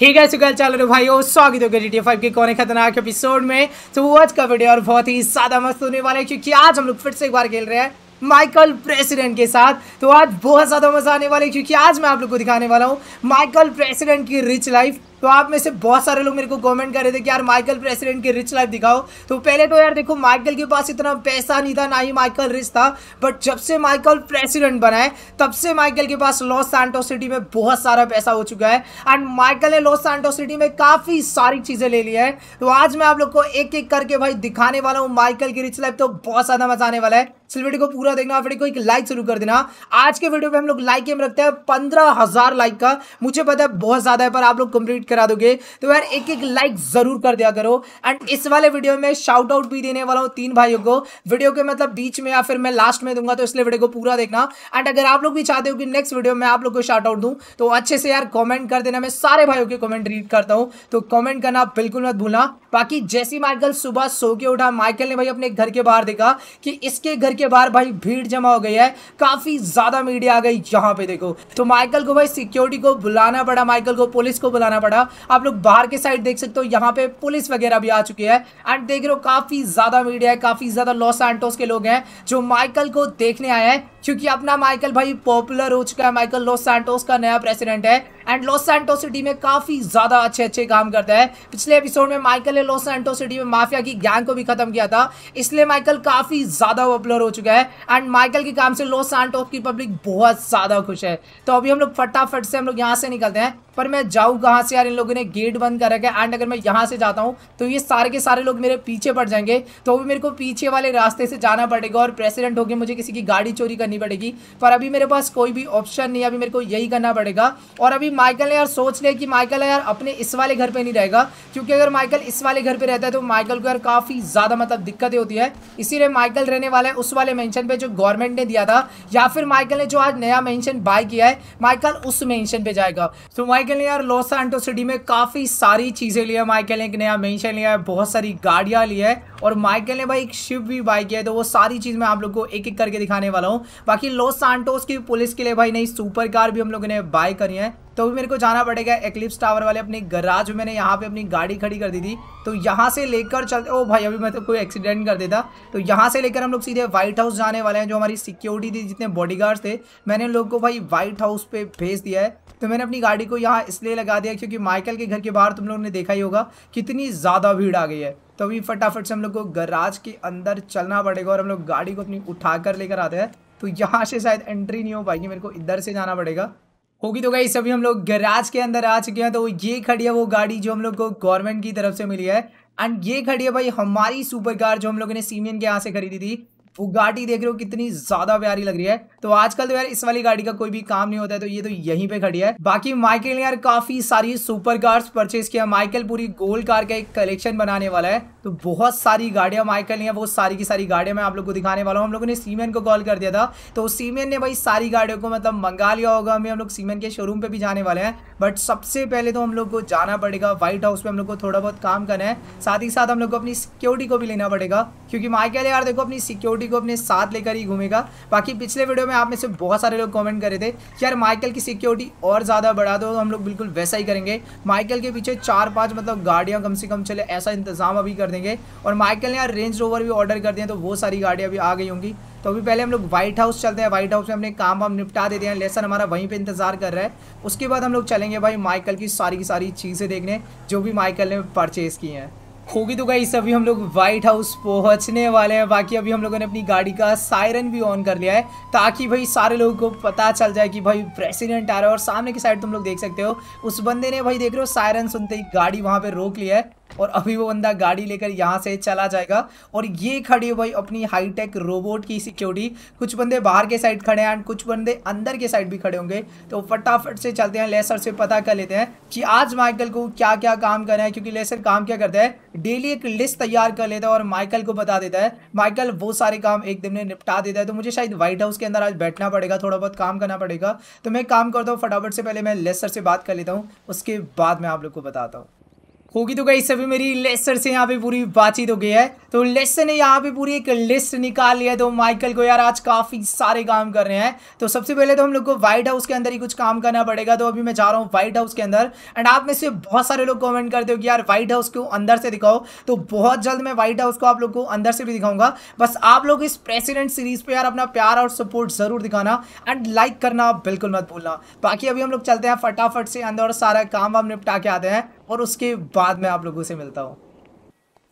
ही गए चल रहे भाई और स्वागत गया जी टी फाइव के कौन खतरनाक एपिसोड में तो आज का वीडियो और बहुत ही ज़्यादा मस्त होने वाला है क्योंकि आज हम लोग फिर से एक बार खेल रहे हैं माइकल प्रेसिडेंट के साथ तो आज बहुत ज़्यादा मज़ा आने वाला है क्योंकि आज मैं आप लोग को दिखाने वाला हूँ माइकल प्रेसिडेंट की रिच लाइफ तो आप में से बहुत सारे लोग मेरे को कमेंट कर रहे थे कि यार माइकल प्रेसिडेंट की रिच लाइफ दिखाओ तो पहले तो यार देखो माइकल के पास इतना पैसा नहीं था ना ही माइकल रिच था बट जब से माइकल प्रेसिडेंट बना है तब से माइकल के पास लॉस सैंटो सिटी में बहुत सारा पैसा हो चुका है एंड माइकल ने लॉस सैंटो सिटी में काफ़ी सारी चीज़ें ले ली है तो आज मैं आप लोग को एक एक करके भाई दिखाने वाला हूँ माइकल की रिच लाइफ तो बहुत ज़्यादा मजा आने वाला है वीडियो को पूरा देखना वीडियो को एक लाइक शुरू कर देना आज के वीडियो में हम लोग लाइक गेम रखते हैं पंद्रह हज़ार लाइक का मुझे पता है बहुत ज़्यादा है पर आप लोग कंप्लीट कंप्लीट करा दोगे तो यार एक एक लाइक जरूर कर दिया करो एंड इस वाले वीडियो में शाउट आउट भी देने वाला हूँ तीन भाइयों को वीडियो के मतलब बीच में या फिर मैं लास्ट में दूंगा तो इसलिए वीडियो को पूरा देखना एंड अगर आप लोग भी चाहते हो कि नेक्स्ट वीडियो में आप लोग को शाउट आउट दूँ तो अच्छे से यार कॉमेंट कर देना मैं सारे भाइयों के कॉमेंट रीड करता हूँ तो कॉमेंट करना बिल्कुल मत भूलना बाकी जैसी माइकल सुबह सो के उठा माइकल ने भाई अपने घर के बाहर देखा कि इसके घर के बाहर भाई भीड़ जमा हो गई है काफ़ी ज़्यादा मीडिया आ गई यहाँ पे देखो तो माइकल को भाई सिक्योरिटी को बुलाना पड़ा माइकल को पुलिस को बुलाना पड़ा वगैरह आप लोग बाहर के साइड देख सकते हो यहाँ पे पुलिस वगैरह भी आ चुकी है एंड देख रहे हो काफ़ी ज़्यादा मीडिया है काफ़ी ज़्यादा लॉस एंटोस के लोग हैं जो माइकल को देखने आए हैं क्योंकि अपना माइकल भाई पॉपुलर हो चुका है माइकल लॉस सैंटोस का नया प्रेसिडेंट है एंड लॉस सैंटो सिटी में काफ़ी ज़्यादा अच्छे अच्छे काम करता है पिछले एपिसोड में माइकल ने लॉस सैंटो सिटी में माफिया की गैंग को भी खत्म किया था इसलिए माइकल काफ़ी ज़्यादा पॉपुलर हो चुका है एंड माइकल के काम से लॉस सैंटो की पब्लिक बहुत ज़्यादा खुश है तो अभी हम लोग फटाफट से हम लोग यहाँ से निकलते हैं पर मैं जाऊँ कहाँ से यार इन लोगों ने गेट बंद कर रखा है एंड अगर मैं यहाँ से जाता हूँ तो ये सारे के सारे लोग मेरे पीछे पड़ जाएंगे तो अभी मेरे को पीछे वाले रास्ते से जाना पड़ेगा और प्रेसिडेंट होकर मुझे किसी की गाड़ी चोरी करनी करनी पड़ेगी पर अभी मेरे पास कोई भी ऑप्शन नहीं अभी मेरे को यही करना पड़ेगा और अभी माइकल ने यार सोच लिया कि माइकल यार अपने इस वाले घर पर नहीं रहेगा क्योंकि अगर माइकल इस वाले घर पर रहता है तो माइकल को यार काफ़ी ज़्यादा मतलब दिक्कतें होती है इसीलिए माइकल रहने वाला है उस वाले मैंशन पर जो गवर्नमेंट ने दिया था या फिर माइकल ने जो आज नया मैंशन बाय किया है माइकल उस मैंशन पर जाएगा तो माइकल ने यार लॉस एंटो सिटी में काफ़ी सारी चीज़ें ली है माइकल ने एक नया मैंशन लिया है बहुत सारी गाड़ियाँ ली है और माइकल ने भाई एक शिप भी बाय किया है तो वो सारी चीज़ मैं आप लोग को एक एक करके दिखाने वाला हूँ बाकी लॉस सांटोस की पुलिस के लिए भाई नई सुपर कार भी हम लोगों ने बाय करी है तो भी मेरे को जाना पड़ेगा एक्लिप्स टावर वाले अपने गराज में मैंने यहाँ पे अपनी गाड़ी खड़ी कर दी थी तो यहाँ से लेकर चलते ओ भाई अभी मैं तो कोई एक्सीडेंट कर देता तो यहाँ से लेकर हम लोग सीधे व्हाइट हाउस जाने वाले हैं जो हमारी सिक्योरिटी थी जितने बॉडीगार्ड्स थे मैंने लोग को भाई व्हाइट हाउस पे भेज दिया है तो मैंने अपनी गाड़ी को यहाँ इसलिए लगा दिया क्योंकि माइकल के घर के बाहर तुम लोगों ने देखा ही होगा कितनी ज़्यादा भीड़ आ गई है तो अभी फटाफट से हम लोग को गराज के अंदर चलना पड़ेगा और हम लोग गाड़ी को अपनी उठा कर लेकर आते हैं तो यहाँ से शायद एंट्री नहीं हो पाएगी मेरे को इधर से जाना पड़ेगा होगी तो गई सभी हम लोग गैराज के अंदर आ चुके हैं तो ये खड़ी है वो गाड़ी जो हम लोग को गवर्नमेंट की तरफ से मिली है एंड ये खड़ी है भाई हमारी सुपर कार जो हम लोगों ने सीमियन के यहाँ से खरीदी थी वो गाड़ी देख रहे हो कितनी ज्यादा प्यारी लग रही है तो आजकल तो यार इस वाली गाड़ी का कोई भी काम नहीं होता है तो ये तो यहीं पे खड़ी है बाकी माइकल ने यार काफी सारी सुपर कार्स परचेज किया माइकल पूरी गोल्ड कार का एक कलेक्शन बनाने वाला है तो बहुत सारी गाड़ियां माइकल ने वो सारी की सारी गाड़ियां मैं आप लोग को दिखाने वाला हूँ हम लोगों ने सीमेन को कॉल कर दिया था तो सीमेन ने भाई सारी गाड़ियों को मतलब मंगा लिया होगा हमें हम लोग सीमेन के शोरूम पे भी जाने वाले हैं बट सबसे पहले तो हम लोग को जाना पड़ेगा व्हाइट हाउस पे हम लोग को थोड़ा बहुत काम करना है साथ ही साथ हम लोग को अपनी सिक्योरिटी को भी लेना पड़ेगा क्योंकि माइकल यार देखो अपनी सिक्योरिटी सभी को अपने साथ लेकर ही घूमेगा बाकी पिछले वीडियो में आप में से बहुत सारे लोग कमेंट करे थे कि यार माइकल की सिक्योरिटी और ज़्यादा बढ़ा दो तो हम लोग बिल्कुल वैसा ही करेंगे माइकल के पीछे चार पाँच मतलब गाड़ियाँ कम से कम चले ऐसा इंतजाम अभी कर देंगे और माइकल ने यार रेंज रोवर भी ऑर्डर कर दिए तो वो सारी गाड़ियाँ अभी आ गई होंगी तो अभी पहले हम लोग व्हाइट हाउस चलते हैं व्हाइट हाउस में अपने काम वाम निपटा देते हैं लेसन हमारा वहीं पे इंतजार कर रहा है उसके बाद हम लोग चलेंगे भाई माइकल की सारी की सारी चीज़ें देखने जो भी माइकल ने परचेज़ की हैं होगी तो गाइस अभी हम लोग व्हाइट हाउस पहुंचने वाले हैं बाकी अभी हम लोगों ने अपनी गाड़ी का सायरन भी ऑन कर लिया है ताकि भाई सारे लोगों को पता चल जाए कि भाई प्रेसिडेंट आ रहा है और सामने की साइड तुम लोग देख सकते हो उस बंदे ने भाई देख रहे हो सायरन सुनते ही गाड़ी वहां पर रोक लिया है और अभी वो बंदा गाड़ी लेकर यहाँ से चला जाएगा और ये खड़ी है भाई अपनी हाईटेक रोबोट की सिक्योरिटी कुछ बंदे बाहर के साइड खड़े हैं एंड कुछ बंदे अंदर के साइड भी खड़े होंगे तो फटाफट से चलते हैं लेसर से पता कर लेते हैं कि आज माइकल को क्या क्या काम करना है क्योंकि लेसर काम क्या करता है डेली एक लिस्ट तैयार कर लेता है और माइकल को बता देता है माइकल वो सारे काम एक दिन में निपटा देता है तो मुझे शायद व्हाइट हाउस के अंदर आज बैठना पड़ेगा थोड़ा बहुत काम करना पड़ेगा तो मैं काम करता हूँ फटाफट से पहले मैं लेसर से बात कर लेता हूँ उसके बाद मैं आप लोग को बताता हूँ होगी तो गई सभी मेरी लेस्टर से यहाँ पे पूरी बातचीत हो गई है तो लेस्टर ने यहाँ पे पूरी एक लिस्ट निकाल लिया है तो माइकल को यार आज काफ़ी सारे काम कर रहे हैं तो सबसे पहले तो हम लोग को व्हाइट हाउस के अंदर ही कुछ काम करना पड़ेगा तो अभी मैं जा रहा हूँ व्हाइट हाउस के अंदर एंड आप में से बहुत सारे लोग कॉमेंट करते हो कि यार व्हाइट हाउस को अंदर से दिखाओ तो बहुत जल्द मैं व्हाइट हाउस को आप लोग को अंदर से भी दिखाऊंगा बस आप लोग इस प्रेसिडेंट सीरीज़ पर यार अपना प्यार और सपोर्ट ज़रूर दिखाना एंड लाइक करना बिल्कुल मत भूलना बाकी अभी हम लोग चलते हैं फटाफट से अंदर और सारा काम वाम निपटा के आते हैं और उसके बाद मैं आप लोगों से मिलता हूँ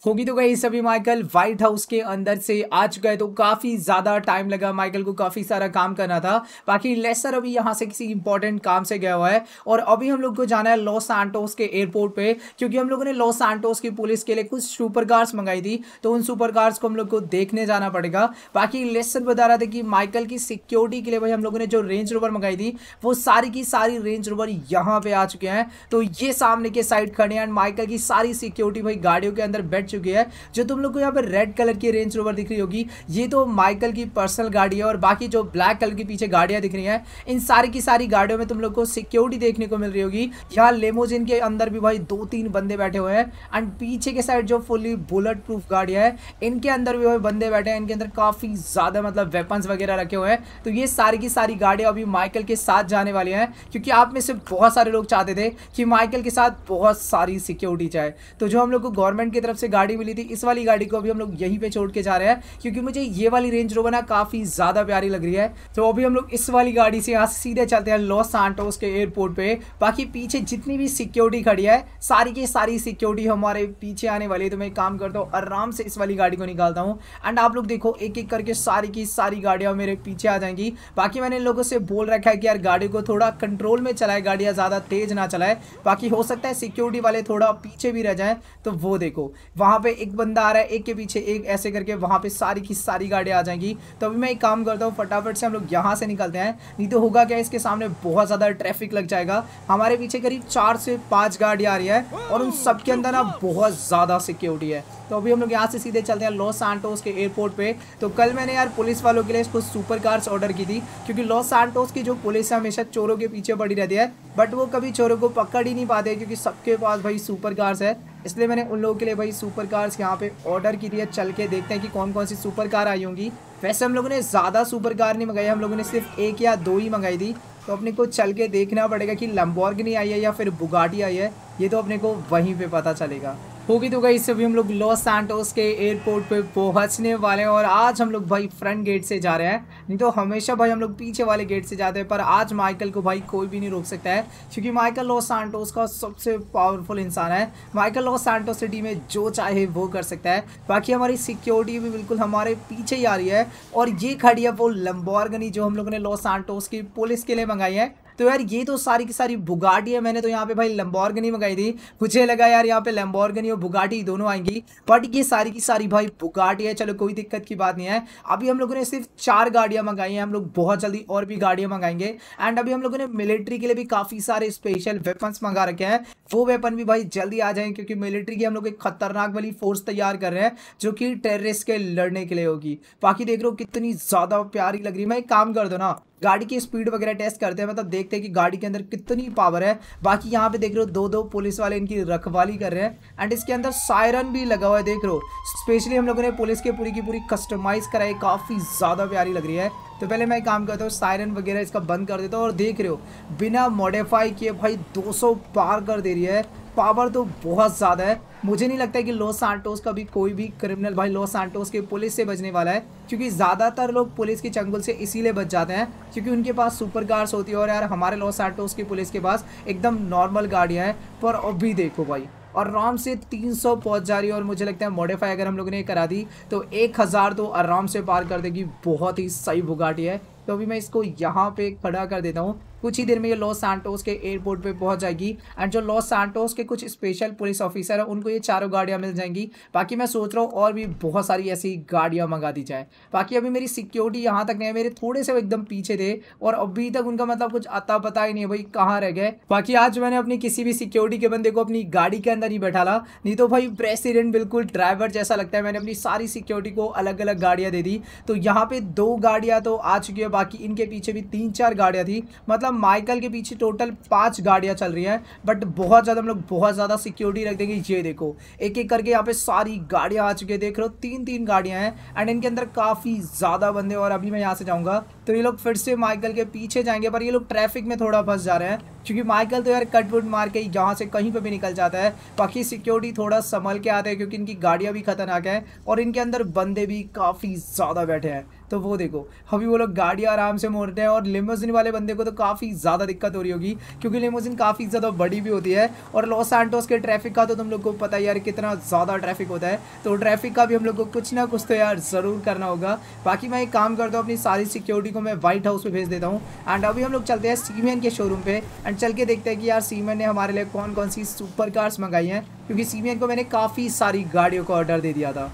होगी तो गई सभी माइकल व्हाइट हाउस के अंदर से आ चुका है तो काफ़ी ज़्यादा टाइम लगा माइकल को काफ़ी सारा काम करना था बाकी लेसर अभी यहाँ से किसी इंपॉर्टेंट काम से गया हुआ है और अभी हम लोग को जाना है लॉस सैंटोस के एयरपोर्ट पे क्योंकि हम लोगों ने लॉस एंटोस की पुलिस के लिए कुछ सुपर कार्स मंगाई थी तो उन सुपर कार्स को हम लोग को देखने जाना पड़ेगा बाकी लेसर बता रहा था कि माइकल की सिक्योरिटी के लिए भाई हम लोगों ने जो रेंज रोवर मंगाई थी वो सारी की सारी रेंज रोवर यहाँ पे आ चुके हैं तो ये सामने के साइड खड़े हैं एंड माइकल की सारी सिक्योरिटी भाई गाड़ियों के अंदर बैठ चुकी है जो तुम लोग को यहाँ पर रेड कलर की रेंज रोवर दिख रही होगी ये तो माइकल की पर्सनल गाड़ी है और बाकी जो ब्लैक कलर की पीछे गाड़ियाँ दिख रही हैं इन सारी की सारी गाड़ियों में तुम लोग को सिक्योरिटी देखने को मिल रही होगी यहाँ लेमोजिन के अंदर भी भाई दो तीन बंदे बैठे हुए हैं एंड पीछे के साइड जो फुली बुलेट प्रूफ गाड़ियाँ हैं इनके अंदर भी भाई बंदे बैठे हैं इनके अंदर काफ़ी ज़्यादा मतलब वेपन्स वगैरह रखे हुए हैं तो ये सारी की सारी गाड़ियाँ अभी माइकल के साथ जाने वाली हैं क्योंकि आप में से बहुत सारे लोग चाहते थे कि माइकल के साथ बहुत सारी सिक्योरिटी चाहे तो जो हम लोग को गवर्नमेंट की तरफ से गाड़ी गाड़ी मिली थी इस वाली गाड़ी को अभी हम लोग यहीं पे छोड़ के जा रहे हैं क्योंकि मुझे ये वाली रेंज रोवर ना काफ़ी ज़्यादा प्यारी लग रही है तो अभी हम लोग इस वाली गाड़ी से यहाँ सीधे चलते हैं लॉस सांटोस के एयरपोर्ट पे बाकी पीछे जितनी भी सिक्योरिटी खड़ी है सारी की सारी सिक्योरिटी हमारे पीछे आने वाली है तो मैं काम करता हूँ आराम से इस वाली गाड़ी को निकालता हूँ एंड आप लोग देखो एक एक करके सारी की सारी गाड़ियाँ मेरे पीछे आ जाएंगी बाकी मैंने लोगों से बोल रखा है कि यार गाड़ी को थोड़ा कंट्रोल में चलाए गाड़ियाँ ज़्यादा तेज़ ना चलाए बाकी हो सकता है सिक्योरिटी वाले थोड़ा पीछे भी रह जाए तो वो देखो वहां यहाँ पे एक बंदा आ रहा है एक के पीछे एक ऐसे करके वहाँ पे सारी की सारी गाड़ियाँ आ जाएंगी तो अभी मैं एक काम करता हूँ फटाफट से हम लोग यहाँ से निकलते हैं नहीं तो होगा क्या इसके सामने बहुत ज़्यादा ट्रैफिक लग जाएगा हमारे पीछे करीब चार से पाँच गाड़ी आ रही है और उन सब के अंदर ना बहुत ज़्यादा सिक्योरिटी है तो अभी हम लोग यहाँ से सीधे चलते हैं लॉस सांटोस के एयरपोर्ट पे तो कल मैंने यार पुलिस वालों के लिए इसको सुपर कार्स ऑर्डर की थी क्योंकि लॉस सांटोस की जो पुलिस है हमेशा चोरों के पीछे पड़ी रहती है बट वो कभी चोरों को पकड़ ही नहीं पाते क्योंकि सबके पास भाई सुपर कार्स है इसलिए मैंने उन लोगों के लिए भाई सुपर कार्स यहाँ पे ऑर्डर की है चल के देखते हैं कि कौन कौन सी सुपर कार आई होंगी वैसे हम लोगों ने ज़्यादा सुपर कार नहीं मंगाई हम लोगों ने सिर्फ एक या दो ही मंगाई थी तो अपने को चल के देखना पड़ेगा कि नहीं आई है या फिर बुगाटी आई है ये तो अपने को वहीं पर पता चलेगा होगी तो गई अभी हम लोग लॉस सैंटोस के एयरपोर्ट पे पहुंचने वाले हैं और आज हम लोग भाई फ्रंट गेट से जा रहे हैं नहीं तो हमेशा भाई हम लोग पीछे वाले गेट से जाते हैं पर आज माइकल को भाई कोई भी नहीं रोक सकता है क्योंकि माइकल लॉस सैंटोस का सबसे पावरफुल इंसान है माइकल लॉस सैंटोस सिटी में जो चाहे वो कर सकता है बाकी हमारी सिक्योरिटी भी बिल्कुल हमारे पीछे ही आ रही है और ये खड़ी है वो लम्बॉर्गनी जो हम लोगों ने लॉस सैंटोस की पुलिस के लिए मंगाई है तो यार ये तो सारी की सारी बुगाटी है मैंने तो यहाँ पे भाई लम्बॉर्गनी मंगाई थी मुझे लगा यार यहाँ पे लम्बॉर्गनी और बुगाटी दोनों आएंगी बट ये सारी की सारी भाई बुगाटी है चलो कोई दिक्कत की बात नहीं है अभी हम लोगों ने सिर्फ चार गाड़ियाँ मंगाई हैं हम लोग बहुत जल्दी और भी गाड़ियाँ मंगाएंगे एंड अभी हम लोगों ने मिलिट्री के लिए भी काफ़ी सारे स्पेशल वेपन्स मंगा रखे हैं वो वेपन भी भाई जल्दी आ जाएंगे क्योंकि मिलिट्री की हम लोग एक खतरनाक वाली फोर्स तैयार कर रहे हैं जो कि टेररिस्ट के लड़ने के लिए होगी बाकी देख रहे हो कितनी ज़्यादा प्यारी लग रही है मैं एक काम कर दो ना गाड़ी की स्पीड वगैरह टेस्ट करते हैं मतलब देखते हैं कि गाड़ी के अंदर कितनी पावर है बाकी यहाँ पे देख रहे हो दो दो पुलिस वाले इनकी रखवाली कर रहे हैं एंड इसके अंदर सायरन भी लगा हुआ है देख रहे हो स्पेशली हम लोगों ने पुलिस की पूरी की पूरी कस्टमाइज़ कराई काफ़ी ज़्यादा प्यारी लग रही है तो पहले मैं काम करता हूँ सायरन वगैरह इसका बंद कर देता हूँ और देख रहे हो बिना मॉडिफाई किए भाई दो पार कर दे रही है पावर तो बहुत ज़्यादा है मुझे नहीं लगता है कि लॉस सांटोस का भी कोई भी क्रिमिनल भाई लॉस सांटोस के पुलिस से बचने वाला है क्योंकि ज़्यादातर लोग पुलिस के चंगुल से इसीलिए बच जाते हैं क्योंकि उनके पास सुपर कार्स होती है और यार हमारे लॉस सांटोस की पुलिस के पास एकदम नॉर्मल गाड़ियाँ हैं पर अब भी देखो भाई और आराम से 300 पहुँच जा रही है और मुझे लगता है मॉडिफाई अगर हम लोगों ने करा दी तो 1000 तो आराम से पार कर देगी बहुत ही सही बुगाटी है तो अभी मैं इसको यहाँ पे खड़ा कर देता हूँ कुछ ही देर में ये लॉस सांटोस के एयरपोर्ट पे पहुंच जाएगी एंड जो लॉस सांटोस के कुछ स्पेशल पुलिस ऑफिसर हैं उनको ये चारों गाड़ियाँ मिल जाएंगी बाकी मैं सोच रहा हूँ और भी बहुत सारी ऐसी गाड़ियाँ मंगा दी जाए बाकी अभी मेरी सिक्योरिटी यहाँ तक नहीं है मेरे थोड़े से एकदम पीछे थे और अभी तक उनका मतलब कुछ आता पता ही नहीं है भाई कहाँ रह गए बाकी आज मैंने अपनी किसी भी सिक्योरिटी के बंदे को अपनी गाड़ी के अंदर ही बैठाला नहीं तो भाई प्रेसिडेंट बिल्कुल ड्राइवर जैसा लगता है मैंने अपनी सारी सिक्योरिटी को अलग अलग गाड़ियाँ दे दी तो यहाँ पे दो गाड़ियाँ तो आ चुकी है बाकी इनके पीछे भी तीन चार गाड़ियाँ थी मतलब माइकल के पीछे टोटल पांच गाड़ियां चल रही हैं बट बहुत ज़्यादा हम लोग बहुत ज़्यादा सिक्योरिटी रख देंगे ये देखो एक एक करके यहाँ पे सारी गाड़ियां आ चुकी है देख रहे हो तीन तीन गाड़ियां हैं एंड इनके अंदर काफ़ी ज़्यादा बंदे और अभी मैं यहाँ से जाऊँगा तो ये लोग फिर से माइकल के पीछे जाएंगे पर ये लोग ट्रैफिक में थोड़ा फंस जा रहे हैं क्योंकि माइकल तो यार कटवुट मार के यहाँ से कहीं पर भी निकल जाता है बाकी सिक्योरिटी थोड़ा संभल के आते हैं क्योंकि इनकी गाड़ियाँ भी खतरनाक हैं और इनके अंदर बंदे भी काफ़ी ज़्यादा बैठे हैं तो वो देखो अभी वो लोग गाड़ी आराम से मोड़ते हैं और लिमोजिन वाले बंदे को तो काफ़ी ज़्यादा दिक्कत हो रही होगी क्योंकि लिमोजिन काफ़ी ज़्यादा बड़ी भी होती है और लॉस एंटोस के ट्रैफिक का तो तुम लोग को पता है यार कितना ज़्यादा ट्रैफिक होता है तो ट्रैफिक का भी हम लोग को कुछ ना कुछ तो यार ज़रूर करना होगा बाकी मैं एक काम करता हूँ अपनी सारी सिक्योरिटी को मैं व्हाइट हाउस पर भेज देता हूँ एंड अभी हम लोग चलते हैं सीमेन के शोरूम पर एंड चल के देखते हैं कि यार सीमेन ने हमारे लिए कौन कौन सी सुपर कार्स मंगाई हैं क्योंकि सीमेन को मैंने काफ़ी सारी गाड़ियों का ऑर्डर दे दिया था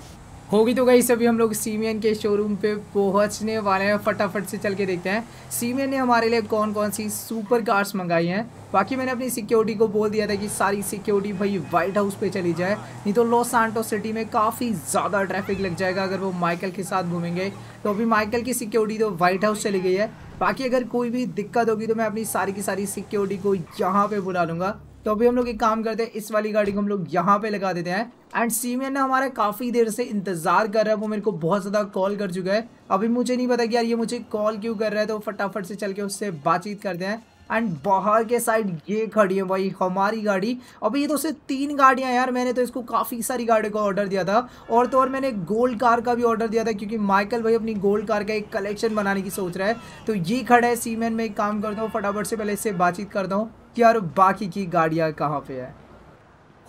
होगी तो गई सभी हम लोग सीमियन के शोरूम पे पहुंचने वाले हैं फटाफट से चल के देखते हैं सीमियन ने हमारे लिए कौन कौन सी सुपर कार्स मंगाई हैं बाकी मैंने अपनी सिक्योरिटी को बोल दिया था कि सारी सिक्योरिटी भाई वाइट हाउस पे चली जाए नहीं तो लॉस सांटो सिटी में काफ़ी ज़्यादा ट्रैफिक लग जाएगा अगर वो माइकल के साथ घूमेंगे तो अभी माइकल की सिक्योरिटी तो वाइट हाउस चली गई है बाकी अगर कोई भी दिक्कत होगी तो मैं अपनी सारी की सारी सिक्योरिटी को यहाँ पर बुला लूँगा तो अभी हम लोग एक काम करते हैं इस वाली गाड़ी को हम लोग यहाँ पे लगा देते हैं एंड सीमियन ने हमारा काफ़ी देर से इंतज़ार कर रहा है वो मेरे को बहुत ज़्यादा कॉल कर चुका है अभी मुझे नहीं पता कि यार ये मुझे कॉल क्यों कर रहा है तो फटाफट से चल के उससे बातचीत करते हैं एंड बाहर के साइड ये खड़ी है भाई हमारी गाड़ी अभी ये तो सिर्फ तीन गाड़ियाँ यार मैंने तो इसको काफ़ी सारी गाड़ियों का ऑर्डर दिया था और तो और मैंने गोल्ड कार का भी ऑर्डर दिया था क्योंकि माइकल भाई अपनी गोल्ड कार का एक कलेक्शन बनाने की सोच रहा है तो ये खड़ा है सीमेंट में एक काम करता हूँ फटाफट से पहले इससे बातचीत करता हूँ कि यार बाकी की गाड़ियाँ कहाँ पर है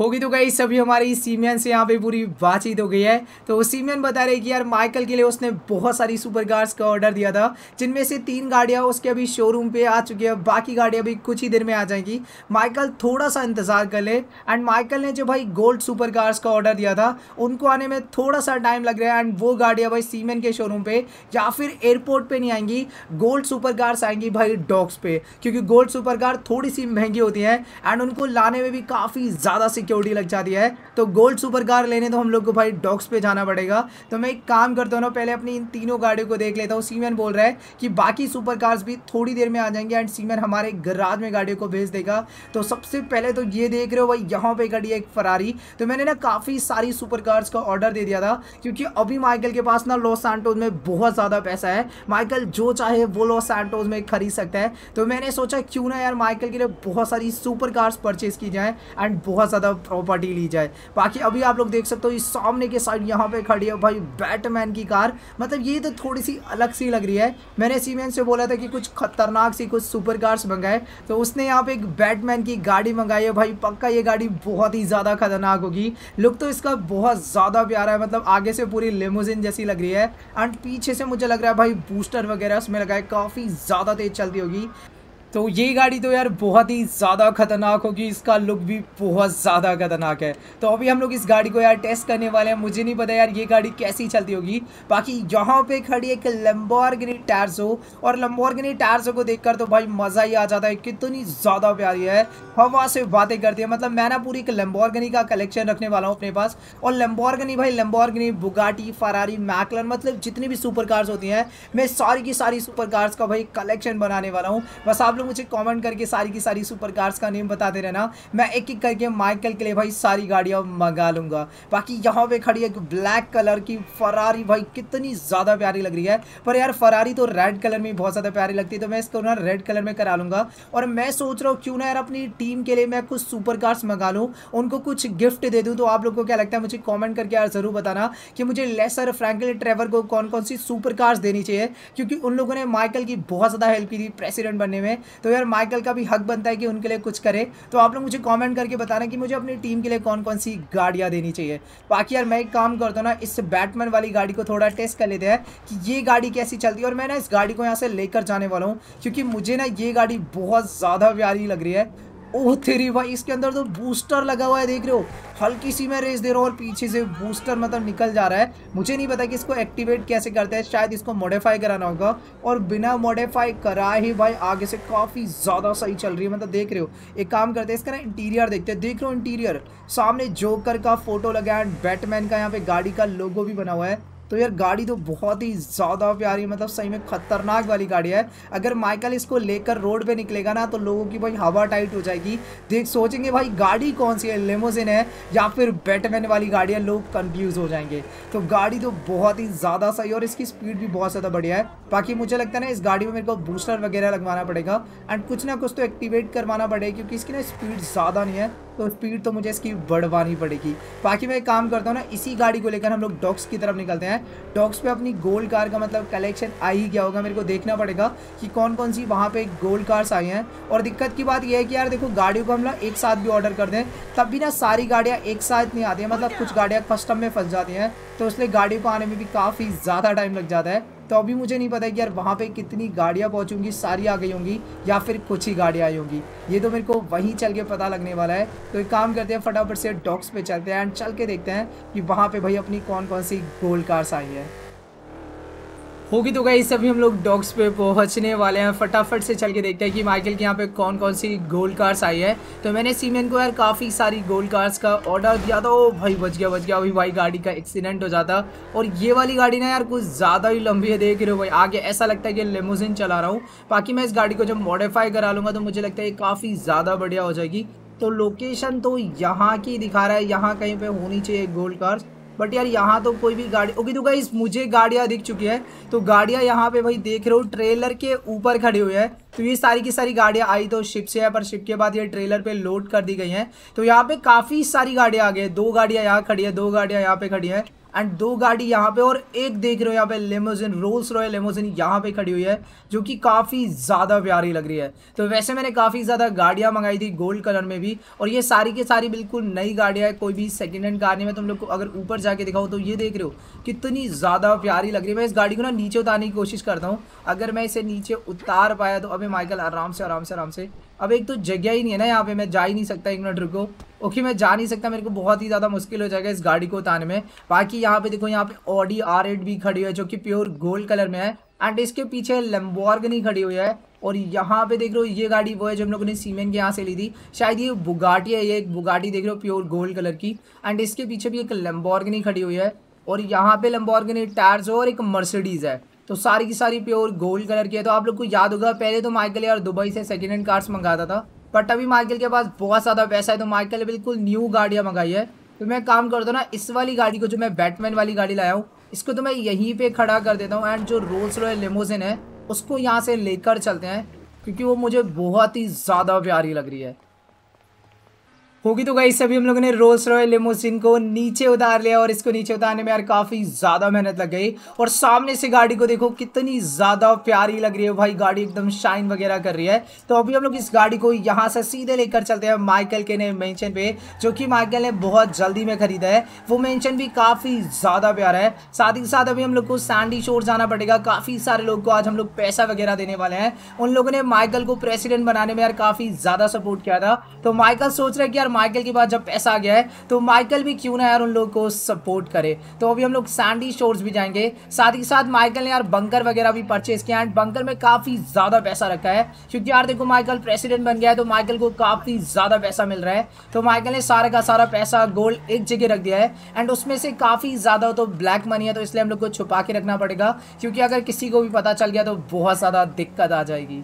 होगी तो गई सभी हमारी सीमियन से यहाँ पे पूरी बातचीत हो गई है तो सीमियन बता रहे कि यार माइकल के लिए उसने बहुत सारी सुपर कार्स का ऑर्डर दिया था जिनमें से तीन गाड़ियाँ उसके अभी शोरूम पर आ चुकी है बाकी गाड़ियाँ भी कुछ ही देर में आ जाएंगी माइकल थोड़ा सा इंतज़ार कर ले एंड माइकल ने जो भाई गोल्ड सुपर कार्स का ऑर्डर दिया था उनको आने में थोड़ा सा टाइम लग रहा है एंड वो गाड़ियाँ भाई सीमेन के शोरूम पर या फिर एयरपोर्ट पर नहीं आएंगी गोल्ड सुपर कार्स आएंगी भाई डॉग्स पे क्योंकि गोल्ड सुपर कार थोड़ी सी महंगी होती है एंड उनको लाने में भी काफ़ी ज़्यादा सिक्योर की ओडी लग जाती है तो गोल्ड सुपर कार लेने तो हम लोग को भाई डॉक्स पे जाना पड़ेगा तो मैं एक काम करता हूँ ना पहले अपनी इन तीनों गाड़ियों को देख लेता हूँ सीमेन बोल रहा है कि बाकी सुपर कार्स भी थोड़ी देर में आ जाएंगे एंड सीमेन हमारे गराज में गाड़ियों को भेज देगा तो सबसे पहले तो ये देख रहे हो भाई यहाँ पर गाड़ी एक फरारी तो मैंने ना काफ़ी सारी सुपर कार्स का ऑर्डर दे दिया था क्योंकि अभी माइकल के पास ना लॉस सैंटोज में बहुत ज़्यादा पैसा है माइकल जो चाहे वो लॉस सैंटोज में खरीद सकता है तो मैंने सोचा क्यों ना यार माइकल के लिए बहुत सारी सुपर कार्स परचेज की जाए एंड बहुत ज़्यादा प्रॉपर्टी ली जाए बाकी अभी आप लोग देख सकते हो इस सामने के साइड यहाँ पे खड़ी है भाई बैटमैन की कार मतलब ये तो थोड़ी सी अलग सी लग रही है मैंने सीमेंट से बोला था कि कुछ खतरनाक सी कुछ सुपर कार्स मंगाए तो उसने यहाँ पे एक बैटमैन की गाड़ी मंगाई है भाई पक्का ये गाड़ी बहुत ही ज़्यादा खतरनाक होगी लुक तो इसका बहुत ज़्यादा प्यारा है मतलब आगे से पूरी लेमोजिन जैसी लग रही है एंड पीछे से मुझे लग रहा है भाई बूस्टर वगैरह उसमें लगाए काफ़ी ज़्यादा तेज़ चलती होगी तो ये गाड़ी तो यार बहुत ही ज़्यादा खतरनाक होगी इसका लुक भी बहुत ज़्यादा खतरनाक है तो अभी हम लोग इस गाड़ी को यार टेस्ट करने वाले हैं मुझे नहीं पता यार ये गाड़ी कैसी चलती होगी बाकी यहाँ पे खड़ी एक लम्बॉर्गनी टारसो और लम्बॉर्गनी टारसो को देखकर तो भाई मज़ा ही आ जाता है कितनी ज़्यादा प्यारी है हवा से बातें करती है मतलब मैं ना पूरी एक लम्बॉर्गनी का कलेक्शन रखने वाला हूँ अपने पास और लम्बॉर्गनी भाई लम्बॉर्गनी बुगाटी फरारी मैकलन मतलब जितनी भी सुपर कार्स होती हैं मैं सारी की सारी सुपर कार्स का भाई कलेक्शन बनाने वाला हूँ बस आप लोग मुझे कमेंट करके सारी की सारी सुपर कार्स का नेम बताते रहना मैं एक एक करके माइकल के लिए भाई सारी गाड़ियाँ मंगा लूँगा बाकी यहाँ पे खड़ी एक ब्लैक कलर की फरारी भाई कितनी ज़्यादा प्यारी लग रही है पर यार फरारी तो रेड कलर में बहुत ज़्यादा प्यारी लगती है तो मैं इसको ना रेड कलर में करा लूँगा और मैं सोच रहा हूँ क्यों ना यार अपनी टीम के लिए मैं कुछ सुपर कार्स मंगा लूँ उनको कुछ गिफ्ट दे दूँ तो आप लोग को क्या लगता है मुझे कॉमेंट करके यार ज़रूर बताना कि मुझे लेसर फ्रैंकल ट्रेवर को कौन कौन सी सुपर कार्स देनी चाहिए क्योंकि उन लोगों ने माइकल की बहुत ज़्यादा हेल्प की थी प्रेसिडेंट बनने में तो यार माइकल का भी हक बनता है कि उनके लिए कुछ करे तो आप लोग मुझे कॉमेंट करके बताना कि मुझे अपनी टीम के लिए कौन कौन सी गाड़ियाँ देनी चाहिए बाकी यार मैं एक काम करता हूँ ना इस बैटमैन वाली गाड़ी को थोड़ा टेस्ट कर लेते हैं कि ये गाड़ी कैसी चलती है और मैं ना इस गाड़ी को यहाँ से लेकर जाने वाला हूँ क्योंकि मुझे ना ये गाड़ी बहुत ज़्यादा प्यारी लग रही है ओ तेरी भाई इसके अंदर तो बूस्टर लगा हुआ है देख रहे हो हल्की सी मैं रेस दे रहा हूँ और पीछे से बूस्टर मतलब निकल जा रहा है मुझे नहीं पता कि इसको एक्टिवेट कैसे करते हैं शायद इसको मॉडिफाई कराना होगा और बिना मॉडिफाई कराए ही भाई आगे से काफ़ी ज़्यादा सही चल रही है मतलब देख रहे हो एक काम करते हैं इसका ना इंटीरियर देखते हैं देख रहे हो इंटीरियर सामने जोकर का फोटो लगा है बैटमैन का यहाँ पे गाड़ी का लोगो भी बना हुआ है तो यार गाड़ी तो बहुत ही ज़्यादा प्यारी मतलब सही में खतरनाक वाली गाड़ी है अगर माइकल इसको लेकर रोड पे निकलेगा ना तो लोगों की भाई हवा टाइट हो जाएगी देख सोचेंगे भाई गाड़ी कौन सी है लेमोजिन है या फिर बैटमैन वाली गाड़ी है लोग कन्फ्यूज़ हो जाएंगे तो गाड़ी तो बहुत ही ज़्यादा सही और इसकी स्पीड भी बहुत ज़्यादा बढ़िया है बाकी मुझे लगता है ना इस गाड़ी में मेरे को बूस्टर वगैरह लगवाना पड़ेगा एंड कुछ ना कुछ तो एक्टिवेट करवाना पड़ेगा क्योंकि इसकी ना स्पीड ज़्यादा नहीं है तो स्पीड तो मुझे इसकी बढ़वानी पड़ेगी बाकी मैं एक काम करता हूँ ना इसी गाड़ी को लेकर हम लोग डॉक्स की तरफ निकलते हैं टॉक्स पे अपनी गोल्ड कार का मतलब कलेक्शन आ ही गया होगा मेरे को देखना पड़ेगा कि कौन कौन सी वहाँ पे गोल्ड कार्स आई हैं और दिक्कत की बात यह है कि यार देखो गाड़ियों को हम लोग एक साथ भी ऑर्डर कर दें तब भी ना सारी गाड़ियाँ एक साथ नहीं आती हैं मतलब कुछ गाड़ियाँ कस्टम में फंस जाती हैं तो इसलिए गाड़ियों को आने में भी काफ़ी ज़्यादा टाइम लग जाता है तो अभी मुझे नहीं पता कि यार वहाँ पे कितनी गाड़ियाँ पहुँचूंगी सारी आ गई होंगी या फिर कुछ ही गाड़ियाँ आई होंगी ये तो मेरे को वहीं चल के पता लगने वाला है तो एक काम करते हैं फटाफट से डॉक्स पे चलते हैं एंड चल के देखते हैं कि वहाँ पर भाई अपनी कौन कौन सी गोल्ड कार्स आई है होगी तो गई सभी हम लोग डॉग्स पे पहुंचने वाले हैं फटाफट से चल के देखते हैं कि माइकल के यहाँ पे कौन कौन सी गोल्ड कार्स आई है तो मैंने सीमेन को यार काफ़ी सारी गोल्ड कार्स का ऑर्डर दिया था ओ भाई बच गया बच गया अभी भाई गाड़ी का एक्सीडेंट हो जाता और ये वाली गाड़ी ना यार कुछ ज़्यादा ही लंबी है देख रहे हो भाई आगे ऐसा लगता है कि लेमोजिन चला रहा हूँ बाकी मैं इस गाड़ी को जब मॉडिफाई करा लूँगा तो मुझे लगता है काफ़ी ज़्यादा बढ़िया हो जाएगी तो लोकेशन तो यहाँ की दिखा रहा है यहाँ कहीं पर होनी चाहिए गोल्ड कार्स बट यार यहाँ तो कोई भी गाड़ी ओके तो गाइस मुझे गाड़ियाँ दिख चुकी है तो गाड़ियाँ यहाँ पे भाई देख रहे हो ट्रेलर के ऊपर खड़ी हुई है तो ये सारी की सारी गाड़ियाँ आई तो शिप से है पर शिप के बाद ये ट्रेलर पे लोड कर दी गई हैं तो यहाँ पे काफ़ी सारी गाड़ियाँ आ गई है दो गाड़ियाँ यहाँ खड़ी है दो गाड़ियाँ यहाँ पे खड़ी है एंड दो गाड़ी यहाँ पे और एक देख रहे हो यहाँ पे लेमोजिन रोल्स रॉयल लेमोजिन यहाँ पे खड़ी हुई है जो कि काफ़ी ज़्यादा प्यारी लग रही है तो वैसे मैंने काफ़ी ज़्यादा गाड़ियाँ मंगाई थी गोल्ड कलर में भी और ये सारी की सारी बिल्कुल नई गाड़ियाँ है कोई भी सेकेंड हैंड कार नहीं तुम लोग को अगर ऊपर जाके दिखाओ तो ये देख रहे हो कितनी ज़्यादा प्यारी लग रही है मैं इस गाड़ी को ना नीचे उतारने की कोशिश करता हूँ अगर मैं इसे नीचे उतार पाया तो अभी माइकल आराम से आराम से आराम से अब एक तो जगह ही नहीं है ना यहाँ पे मैं जा ही नहीं सकता एक मिनट रुको ओके मैं जा नहीं सकता मेरे को बहुत ही ज़्यादा मुश्किल हो जाएगा इस गाड़ी को उतारने में बाकी यहाँ पे देखो यहाँ पे ऑडी आर एट भी खड़ी है जो कि प्योर गोल्ड कलर में है एंड इसके पीछे लम्बॉर्गनी खड़ी हुई है और यहाँ पे देख रहे हो ये गाड़ी वो है जो हम लोगों ने सीमेंट के यहाँ से ली थी शायद ये बुगाटी है ये एक बुगाटी देख रहे हो प्योर गोल्ड कलर की एंड इसके पीछे भी एक लम्बॉर्गनी खड़ी हुई है और यहाँ पे लम्बॉर्गनी टायर्स और एक मर्सिडीज़ है तो सारी की सारी प्योर गोल्ड कलर की है तो आप लोग को याद होगा पहले तो माइकल यार दुबई से सेकेंड हैंड कार्स मंगाता था बट अभी माइकल के पास बहुत ज़्यादा पैसा है तो माइकल बिल्कुल न्यू गाड़ियाँ मंगाई है तो मैं काम करता हूँ ना इस वाली गाड़ी को जो मैं बैटमैन वाली गाड़ी लाया हूँ इसको तो मैं यहीं पे खड़ा कर देता हूँ एंड जो रोल्स रॉयल लेमोजिन है उसको यहाँ से लेकर चलते हैं क्योंकि वो मुझे बहुत ही ज़्यादा प्यारी लग रही है होगी तो गाइस अभी हम लोगों ने रोल्स रॉयल लेमोसिन को नीचे उतार लिया और इसको नीचे उतारने में यार काफ़ी ज़्यादा मेहनत लग गई और सामने से गाड़ी को देखो कितनी ज़्यादा प्यारी लग रही है भाई गाड़ी एकदम शाइन वगैरह कर रही है तो अभी हम लोग इस गाड़ी को यहाँ से सीधे लेकर चलते हैं माइकल के ने मैंशन पे जो कि माइकल ने बहुत जल्दी में खरीदा है वो मैंशन भी काफ़ी ज़्यादा प्यारा है साथ ही साथ अभी हम लोग को सैंडी शोर जाना पड़ेगा काफ़ी सारे लोग को आज हम लोग पैसा वगैरह देने वाले हैं उन लोगों ने माइकल को प्रेसिडेंट बनाने में यार काफ़ी ज़्यादा सपोर्ट किया था तो माइकल सोच रहे कि यार माइकल के पास जब पैसा आ गया है तो माइकल भी क्यों ना यार उन लोगों को सपोर्ट करे तो अभी हम लोग सैंडी शोर्स भी जाएंगे साथ ही साथ माइकल ने यार बंकर वगैरह भी परचेज किया एंड बंकर में काफ़ी ज़्यादा पैसा रखा है क्योंकि यार देखो माइकल प्रेसिडेंट बन गया है तो माइकल को काफ़ी ज़्यादा पैसा मिल रहा है तो माइकल ने सारा का सारा पैसा गोल्ड एक जगह रख दिया है एंड उसमें से काफ़ी ज़्यादा तो ब्लैक मनी है तो इसलिए हम लोग को छुपा के रखना पड़ेगा क्योंकि अगर किसी को भी पता चल गया तो बहुत ज़्यादा दिक्कत आ जाएगी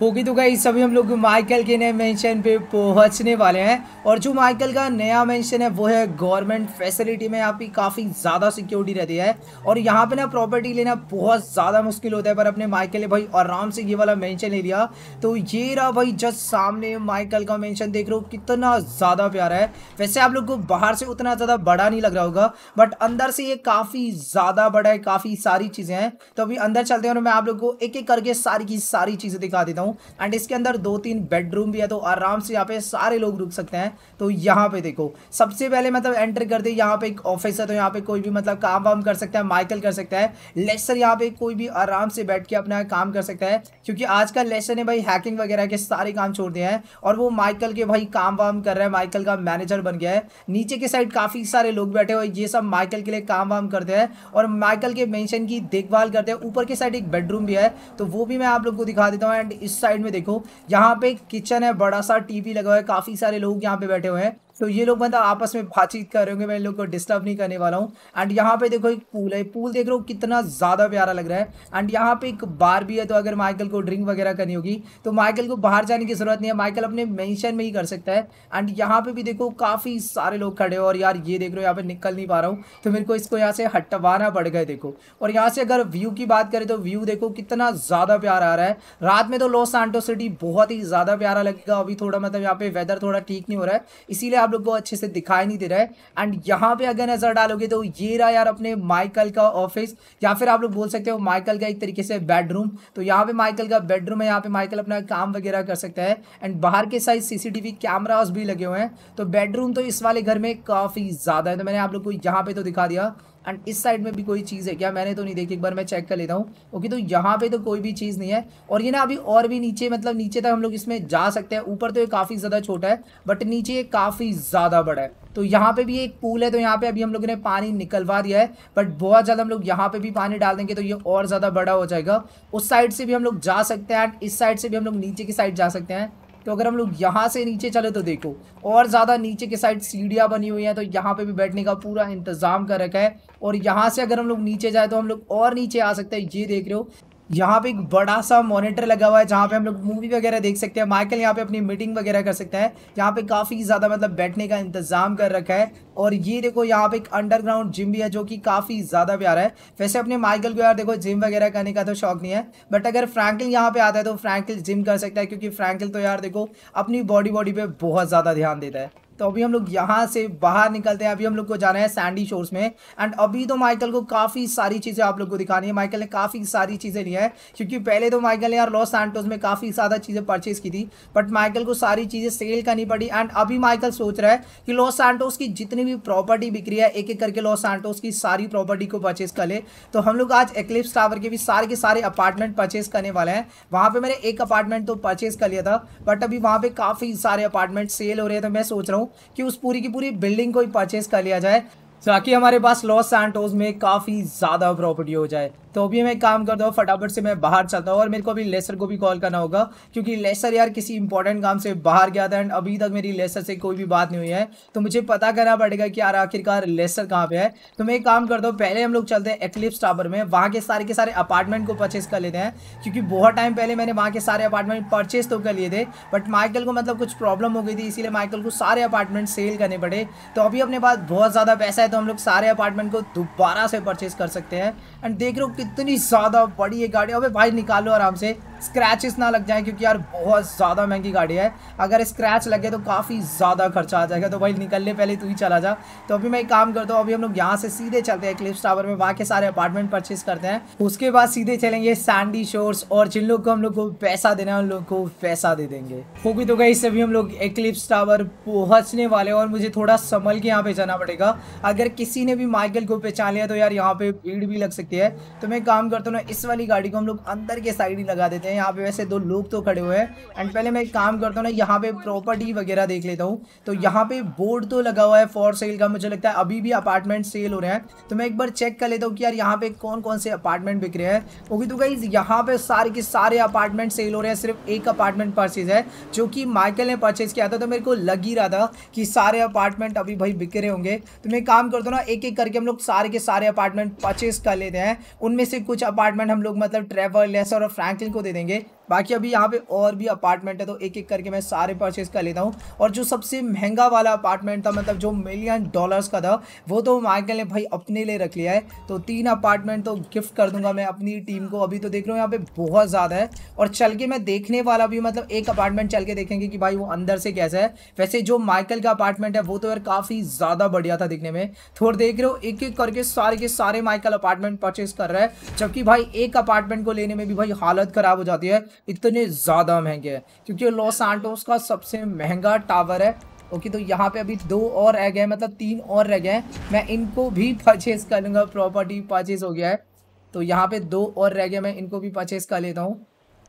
होगी तो गई सभी हम लोग माइकल के नए मेंशन पे पहुंचने वाले हैं और जो माइकल का नया मेंशन है वो है गवर्नमेंट फैसिलिटी में यहाँ पे काफ़ी ज़्यादा सिक्योरिटी रहती है और यहाँ पे ना प्रॉपर्टी लेना बहुत ज़्यादा मुश्किल होता है पर अपने माइकल ने भाई आराम से ये वाला मेंशन ले लिया तो ये रहा भाई जस्ट सामने माइकल का मैंशन देख रहे हो कितना ज़्यादा प्यारा है वैसे आप लोग को बाहर से उतना ज़्यादा बड़ा नहीं लग रहा होगा बट अंदर से ये काफ़ी ज़्यादा बड़ा है काफ़ी सारी चीज़ें हैं तो अभी अंदर चलते हैं और मैं आप लोग को एक एक करके सारी की सारी चीज़ें दिखा देता हूँ हूँ एंड इसके अंदर दो तीन बेडरूम भी है तो आराम से यहाँ पे सारे लोग रुक सकते हैं तो यहाँ पे देखो सबसे पहले मतलब एंटर करते यहाँ पे एक ऑफिस है तो यहाँ पे कोई भी मतलब काम वाम कर सकता है माइकल कर सकता है लेसर यहाँ पे कोई भी आराम से बैठ के अपना काम कर सकता है क्योंकि आज का लेसन है भाई हैकिंग वगैरह के सारे काम छोड़ दिए हैं और वो माइकल के भाई काम वाम कर रहे हैं माइकल का मैनेजर बन गया है नीचे के साइड काफ़ी सारे लोग बैठे हुए ये सब माइकल के लिए काम वाम करते हैं और माइकल के मेंशन की देखभाल करते हैं ऊपर के साइड एक बेडरूम भी है तो वो भी मैं आप लोग को दिखा देता हूँ एंड इस साइड में देखो यहाँ पे किचन है बड़ा सा टीवी लगा हुआ है काफी सारे लोग यहाँ पे बैठे हुए हैं तो ये लोग मतलब आपस में बातचीत कर रहे होंगे मैं इन लोग को डिस्टर्ब नहीं करने वाला हूँ एंड यहाँ पे देखो एक पूल है पूल देख रहे हो कितना ज़्यादा प्यारा लग रहा है एंड यहाँ पे एक बार भी है तो अगर माइकल को ड्रिंक वगैरह करनी होगी तो माइकल को बाहर जाने की ज़रूरत नहीं है माइकल अपने मैंशन में ही कर सकता है एंड यहाँ पर भी देखो काफ़ी सारे लोग खड़े हो और यार ये देख रहे हो यहाँ पर निकल नहीं पा रहा हूँ तो मेरे को इसको यहाँ से हटवाना पड़ गया देखो और यहाँ से अगर व्यू की बात करें तो व्यू देखो कितना ज़्यादा प्यारा आ रहा है रात में तो लॉस एंटो सिटी बहुत ही ज़्यादा प्यारा लगेगा अभी थोड़ा मतलब यहाँ पे वेदर थोड़ा ठीक नहीं हो रहा है इसीलिए आप लोग को अच्छे से दिखाई नहीं दे रहा है एंड यहाँ पे अगर नज़र डालोगे तो ये रहा यार अपने माइकल का ऑफिस या फिर आप लोग बोल सकते हो माइकल का एक तरीके से बेडरूम तो यहाँ पे माइकल का बेडरूम है यहाँ पे माइकल अपना काम वगैरह कर सकता है एंड बाहर के साइज सीसीटीवी कैमराज भी लगे हुए हैं तो बेडरूम तो इस वाले घर में काफ़ी ज़्यादा है तो मैंने आप लोग को यहाँ पे तो दिखा दिया एंड इस साइड में भी कोई चीज़ है क्या मैंने तो नहीं देखी एक बार मैं चेक कर लेता हूँ ओके तो यहाँ पे तो कोई भी चीज़ नहीं है और ये ना अभी और भी नीचे मतलब नीचे तक हम लोग इसमें जा सकते हैं ऊपर तो ये काफ़ी ज़्यादा छोटा है बट नीचे ये काफ़ी ज़्यादा बड़ा है तो यहाँ पे भी एक पूल है तो यहाँ पे अभी हम लोगों ने पानी निकलवा दिया है बट बहुत ज़्यादा हम लोग यहाँ पे भी पानी डाल देंगे तो ये और ज़्यादा बड़ा हो जाएगा उस साइड से भी हम लोग जा सकते हैं एंड इस साइड से भी हम लोग नीचे की साइड जा सकते हैं तो अगर हम लोग यहाँ से नीचे चले तो देखो और ज़्यादा नीचे की साइड सीढ़ियाँ बनी हुई हैं तो यहाँ पे भी बैठने का पूरा इंतज़ाम कर रखा है और यहाँ से अगर हम लोग नीचे जाए तो हम लोग और नीचे आ सकते हैं ये देख रहे हो यहाँ पे एक बड़ा सा मॉनिटर लगा हुआ है जहाँ पे हम लोग मूवी वगैरह देख सकते हैं माइकल यहाँ पे अपनी मीटिंग वगैरह कर सकता है यहाँ पे काफ़ी ज़्यादा मतलब बैठने का इंतजाम कर रखा है और ये देखो यहाँ पे एक अंडरग्राउंड जिम भी है जो कि काफ़ी ज़्यादा प्यारा है वैसे अपने माइकल को यार देखो जिम वगैरह करने का तो शौक नहीं है बट अगर फ्रैंकिल यहाँ पे आता है तो फ्रैंकिल जिम कर सकता है क्योंकि फ्रैंकिल तो यार देखो अपनी बॉडी बॉडी पर बहुत ज़्यादा ध्यान देता है तो अभी हम लोग यहाँ से बाहर निकलते हैं अभी हम लोग को जाना है सैंडी शोर्स में एंड अभी तो माइकल को काफ़ी सारी चीज़ें आप लोग को दिखानी है माइकल ने काफ़ी सारी चीज़ें ली हैं क्योंकि पहले तो माइकल ने यार लॉस सैंटोस में काफ़ी ज़्यादा चीज़ें परचेज़ की थी बट माइकल को सारी चीज़ें सेल करनी पड़ी एंड अभी माइकल सोच रहा है कि लॉस सैंटोस की जितनी भी प्रॉपर्टी बिक्री है एक एक करके लॉस सैंटोस की सारी प्रॉपर्टी को परचेज़ कर ले तो हम लोग आज एक्लिप्स टावर के भी सारे के सारे अपार्टमेंट परचेज़ करने वाले हैं वहाँ पर मैंने एक अपार्टमेंट तो परचेज़ कर लिया था बट अभी वहाँ पर काफ़ी सारे अपार्टमेंट सेल हो रहे थे तो मैं सोच रहा हूँ कि उस पूरी की पूरी बिल्डिंग को ही परचेज कर लिया जाए ताकि हमारे पास लॉस सैंटोस में काफ़ी ज़्यादा प्रॉपर्टी हो जाए तो अभी मैं काम करता हूँ फटाफट से मैं बाहर चलता हूँ और मेरे को अभी लेसर को भी कॉल करना होगा क्योंकि लेसर यार किसी इंपॉर्टेंट काम से बाहर गया था एंड अभी तक मेरी लेसर से कोई भी बात नहीं हुई है तो मुझे पता करना पड़ेगा कि यार आखिरकार लेसर कहाँ पे है तो मैं एक काम करता हूँ पहले हम लोग चलते हैं एक्लिप्स टावर में वहाँ के सारे के सारे अपार्टमेंट को परचेस कर लेते हैं क्योंकि बहुत टाइम पहले मैंने वहाँ के सारे अपार्टमेंट परचेस तो कर लिए थे बट माइकल को मतलब कुछ प्रॉब्लम हो गई थी इसीलिए माइकल को सारे अपार्टमेंट सेल करने पड़े तो अभी अपने पास बहुत ज़्यादा पैसा है तो तो हम लोग सारे अपार्टमेंट को दोबारा से परचेज कर सकते हैं एंड देख रहे हो कितनी ज़्यादा बड़ी ये गाड़ी अबे भाई निकालो आराम से स्क्रैचेस ना लग जाए क्योंकि यार बहुत ज़्यादा महंगी गाड़ी है अगर स्क्रैच लगे तो काफ़ी ज़्यादा खर्चा आ जाएगा तो भाई निकलने पहले तू ही चला जा तो अभी मैं एक काम करता हूँ अभी हम लोग यहाँ से सीधे चलते हैं क्लिप्स टावर में बाकी सारे अपार्टमेंट परचेज करते हैं उसके बाद सीधे चलेंगे सैंडी शोर्स और जिन लोग को हम लोग को पैसा देना है उन लोग को पैसा दे देंगे वो भी तो गई सभी हम लोग एक्लिप्स टावर पहुँचने वाले और मुझे थोड़ा संभल के यहाँ पे जाना पड़ेगा अगर किसी ने भी माइकल को पहचान लिया तो यार यहाँ पे भीड़ भी लग सकती है तो मैं काम करता हूँ ना इस वाली गाड़ी को हम लोग अंदर के साइड ही लगा देते हैं यहाँ पे वैसे दो लोग तो खड़े हुए हैं एंड पहले मैं काम करता हूँ ना यहाँ पे प्रॉपर्टी वगैरह देख लेता हूँ तो यहाँ पे बोर्ड तो लगा हुआ है फॉर सेल का मुझे लगता है अभी भी अपार्टमेंट सेल हो रहे हैं तो मैं एक बार चेक कर लेता हूँ कि यार यहाँ पे कौन कौन से अपार्टमेंट बिक रहे हैं ओके तो गाइज यहाँ पे सारे के सारे अपार्टमेंट सेल हो रहे हैं सिर्फ एक अपार्टमेंट परचेज है जो कि माइकल ने परचेज किया था तो मेरे को लग ही रहा था कि सारे अपार्टमेंट अभी भाई बिक रहे होंगे तो मैं काम काम कर दो ना एक एक करके हम लोग सारे के सारे अपार्टमेंट परचेज कर लेते हैं उनमें से कुछ अपार्टमेंट हम लोग मतलब ट्रेवल लेसर और फ्रैंकलिन को दे देंगे बाकी अभी यहाँ पे और भी अपार्टमेंट है तो एक एक करके मैं सारे परचेज़ कर लेता हूँ और जो सबसे महंगा वाला अपार्टमेंट था मतलब जो मिलियन डॉलर्स का था वो तो माइकल ने भाई अपने लिए रख लिया है तो तीन अपार्टमेंट तो गिफ्ट कर दूंगा मैं अपनी टीम को अभी तो देख रहा हूँ यहाँ पे बहुत ज़्यादा है और चल के मैं देखने वाला भी मतलब एक अपार्टमेंट चल के देखेंगे कि भाई वो अंदर से कैसा है वैसे जो माइकल का अपार्टमेंट है वो तो यार काफ़ी ज़्यादा बढ़िया था दिखने में थोड़ा देख रहे हो एक एक करके सारे के सारे माइकल अपार्टमेंट परचेज कर रहा है जबकि भाई एक अपार्टमेंट को लेने में भी भाई हालत ख़राब हो जाती है इतने ज़्यादा महंगे हैं क्योंकि लॉस आंटोस का सबसे महंगा टावर है ओके तो यहाँ पे अभी दो और रह गए मतलब तीन और रह गए मैं इनको भी परचेज कर लूँगा प्रॉपर्टी परचेज हो गया है तो यहाँ पे दो और रह गए मैं इनको भी परचेज कर लेता हूँ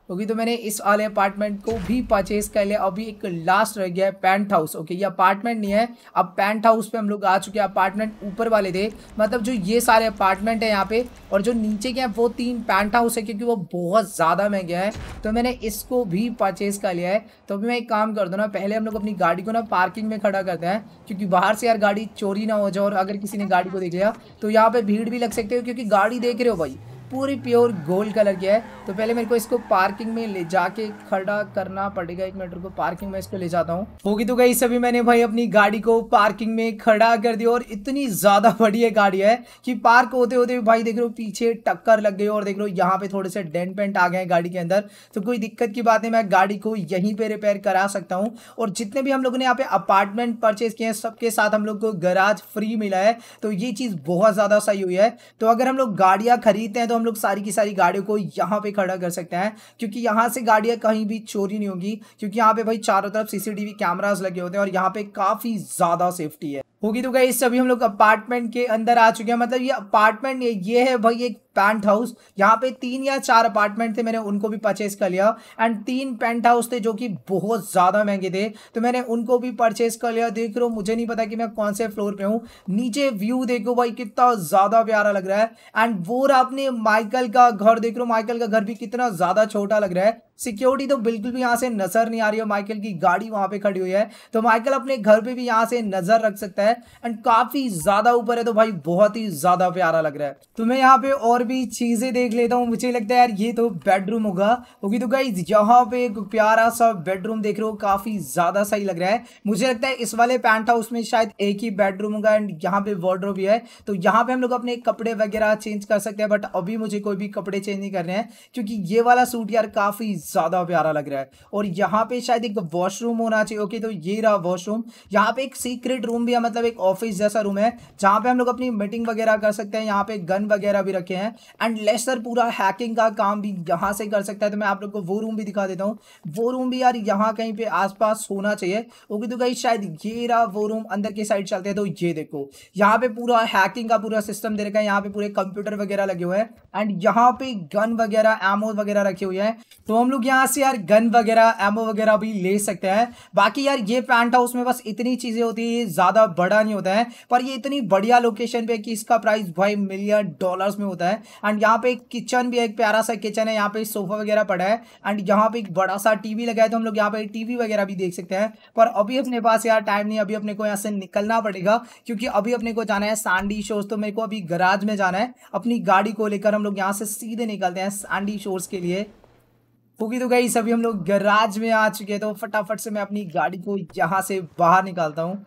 क्योंकि तो मैंने इस वाले अपार्टमेंट को भी परचेज कर लिया अभी एक लास्ट रह गया है पेंट हाउस ओके ये अपार्टमेंट नहीं है अब पेंट हाउस पे हम लोग आ चुके हैं अपार्टमेंट ऊपर वाले थे मतलब जो ये सारे अपार्टमेंट हैं यहाँ पे और जो नीचे के हैं वो तीन पेंट हाउस है क्योंकि वो बहुत ज़्यादा महंगे हैं तो मैंने इसको भी परचेज़ कर लिया है तो अभी मैं एक काम कर दूँ ना पहले हम लोग अपनी गाड़ी को ना पार्किंग में खड़ा करते हैं क्योंकि बाहर से यार गाड़ी चोरी ना हो जाए और अगर किसी ने गाड़ी को देख लिया तो यहाँ पर भीड़ भी लग सकती है क्योंकि गाड़ी देख रहे हो भाई पूरी प्योर गोल्ड कलर की है तो पहले मेरे को इसको पार्किंग में ले जाके खड़ा करना पड़ेगा एक मिनट को पार्किंग में इसको ले जाता हूँ होगी तो गई सभी मैंने भाई अपनी गाड़ी को पार्किंग में खड़ा कर दिया और इतनी ज़्यादा बड़ी है गाड़ी है कि पार्क होते होते भाई देख लो पीछे टक्कर लग गई और देख लो यहाँ पे थोड़े से डेंट पेंट आ गए हैं गाड़ी के अंदर तो कोई दिक्कत की बात नहीं मैं गाड़ी को यहीं पर रिपेयर करा सकता हूँ और जितने भी हम लोगों ने यहाँ पे अपार्टमेंट परचेज किए हैं सबके साथ हम लोग को गराज फ्री मिला है तो ये चीज़ बहुत ज़्यादा सही हुई है तो अगर हम लोग गाड़ियाँ खरीदते हैं तो हम लोग सारी की सारी गाड़ियों को यहाँ पे खड़ा कर सकते हैं क्योंकि यहाँ से गाड़ियाँ कहीं भी चोरी नहीं होगी क्योंकि यहाँ पे भाई चारों तरफ सीसीटीवी कैमराज लगे होते हैं और यहाँ पे काफ़ी ज़्यादा सेफ्टी है होगी तो गई सभी हम लोग अपार्टमेंट के अंदर आ चुके हैं मतलब ये अपार्टमेंट ये है भाई एक पेंट हाउस यहाँ पे तीन या चार अपार्टमेंट थे मैंने उनको भी परचेज कर लिया एंड तीन पेंट हाउस थे जो कि बहुत ज़्यादा महंगे थे तो मैंने उनको भी परचेज कर लिया देख रहे हो मुझे नहीं पता कि मैं कौन से फ्लोर पे हूँ नीचे व्यू देखो भाई कितना ज़्यादा प्यारा लग रहा है एंड वो आपने माइकल का घर देख रहे हो माइकल का घर भी कितना ज़्यादा छोटा लग रहा है सिक्योरिटी तो बिल्कुल भी यहाँ से नजर नहीं आ रही है माइकल की गाड़ी वहाँ पे खड़ी हुई है तो माइकल अपने घर पे भी यहाँ से नजर रख सकता है एंड काफी ज्यादा ऊपर है तो भाई बहुत ही ज्यादा प्यारा लग रहा है तुम्हें तो यहाँ पे और भी चीज़ें देख लेता हूँ मुझे लगता है यार ये तो बेडरूम होगा ओके तो गाइज यहाँ पे एक प्यारा सा बेडरूम देख रहे हो काफ़ी ज़्यादा सही लग रहा है मुझे लगता है इस वाले पैंट हाउस में शायद एक ही बेडरूम होगा एंड यहाँ पे वार्ड्रोब भी है तो यहाँ पे हम लोग अपने कपड़े वगैरह चेंज कर सकते हैं बट अभी मुझे कोई भी कपड़े चेंज नहीं करने हैं क्योंकि ये वाला सूट यार काफ़ी ज़्यादा प्यारा लग रहा है और यहाँ पे शायद एक वॉशरूम होना चाहिए ओके तो ये रहा वॉशरूम यहाँ पे एक सीक्रेट रूम भी है मतलब एक ऑफिस जैसा रूम है जहाँ पे हम लोग अपनी मीटिंग वगैरह कर सकते हैं यहाँ पे गन वगैरह भी रखे हैं एंड लेसर पूरा हैकिंग का काम भी यहाँ से कर सकता है तो मैं आप लोग को वो रूम भी दिखा देता हूँ वो रूम भी यार यहाँ कहीं पे आसपास होना चाहिए ओके तो कहीं शायद ये रहा वो रूम अंदर की साइड चलते हैं तो ये देखो यहाँ पे पूरा हैकिंग का पूरा सिस्टम दे रखा है यहाँ पे पूरे कंप्यूटर वगैरह लगे हुए हैं एंड यहाँ पे गन वगैरह एमओ वगैरह रखे हुए हैं तो हम लोग यहाँ से यार गन वगैरह एमओ वगैरह भी ले सकते हैं बाकी यार ये पैंट हाउस में बस इतनी चीज़ें होती है ज़्यादा बड़ा नहीं होता है पर ये इतनी बढ़िया लोकेशन पे कि इसका प्राइस भाई मिलियन डॉलर्स में होता है एंड यहाँ पे एक किचन भी है एक प्यारा सा किचन है यहाँ पे सोफा वगैरह पड़ा है एंड यहाँ पे एक बड़ा सा टीवी लगा है तो हम लोग यहाँ पे टीवी वगैरह भी देख सकते हैं पर अभी अपने पास यार टाइम नहीं अभी अपने को यहाँ से निकलना पड़ेगा क्योंकि अभी अपने को जाना है सांडी शोर्स तो मेरे को अभी गराज में जाना है अपनी गाड़ी को लेकर हम लोग यहाँ से सीधे निकलते हैं सांडी शोर्स के लिए क्योंकि तो गई सभी हम लोग गराज में आ चुके हैं तो फटाफट से मैं अपनी गाड़ी को यहाँ से बाहर निकालता हूँ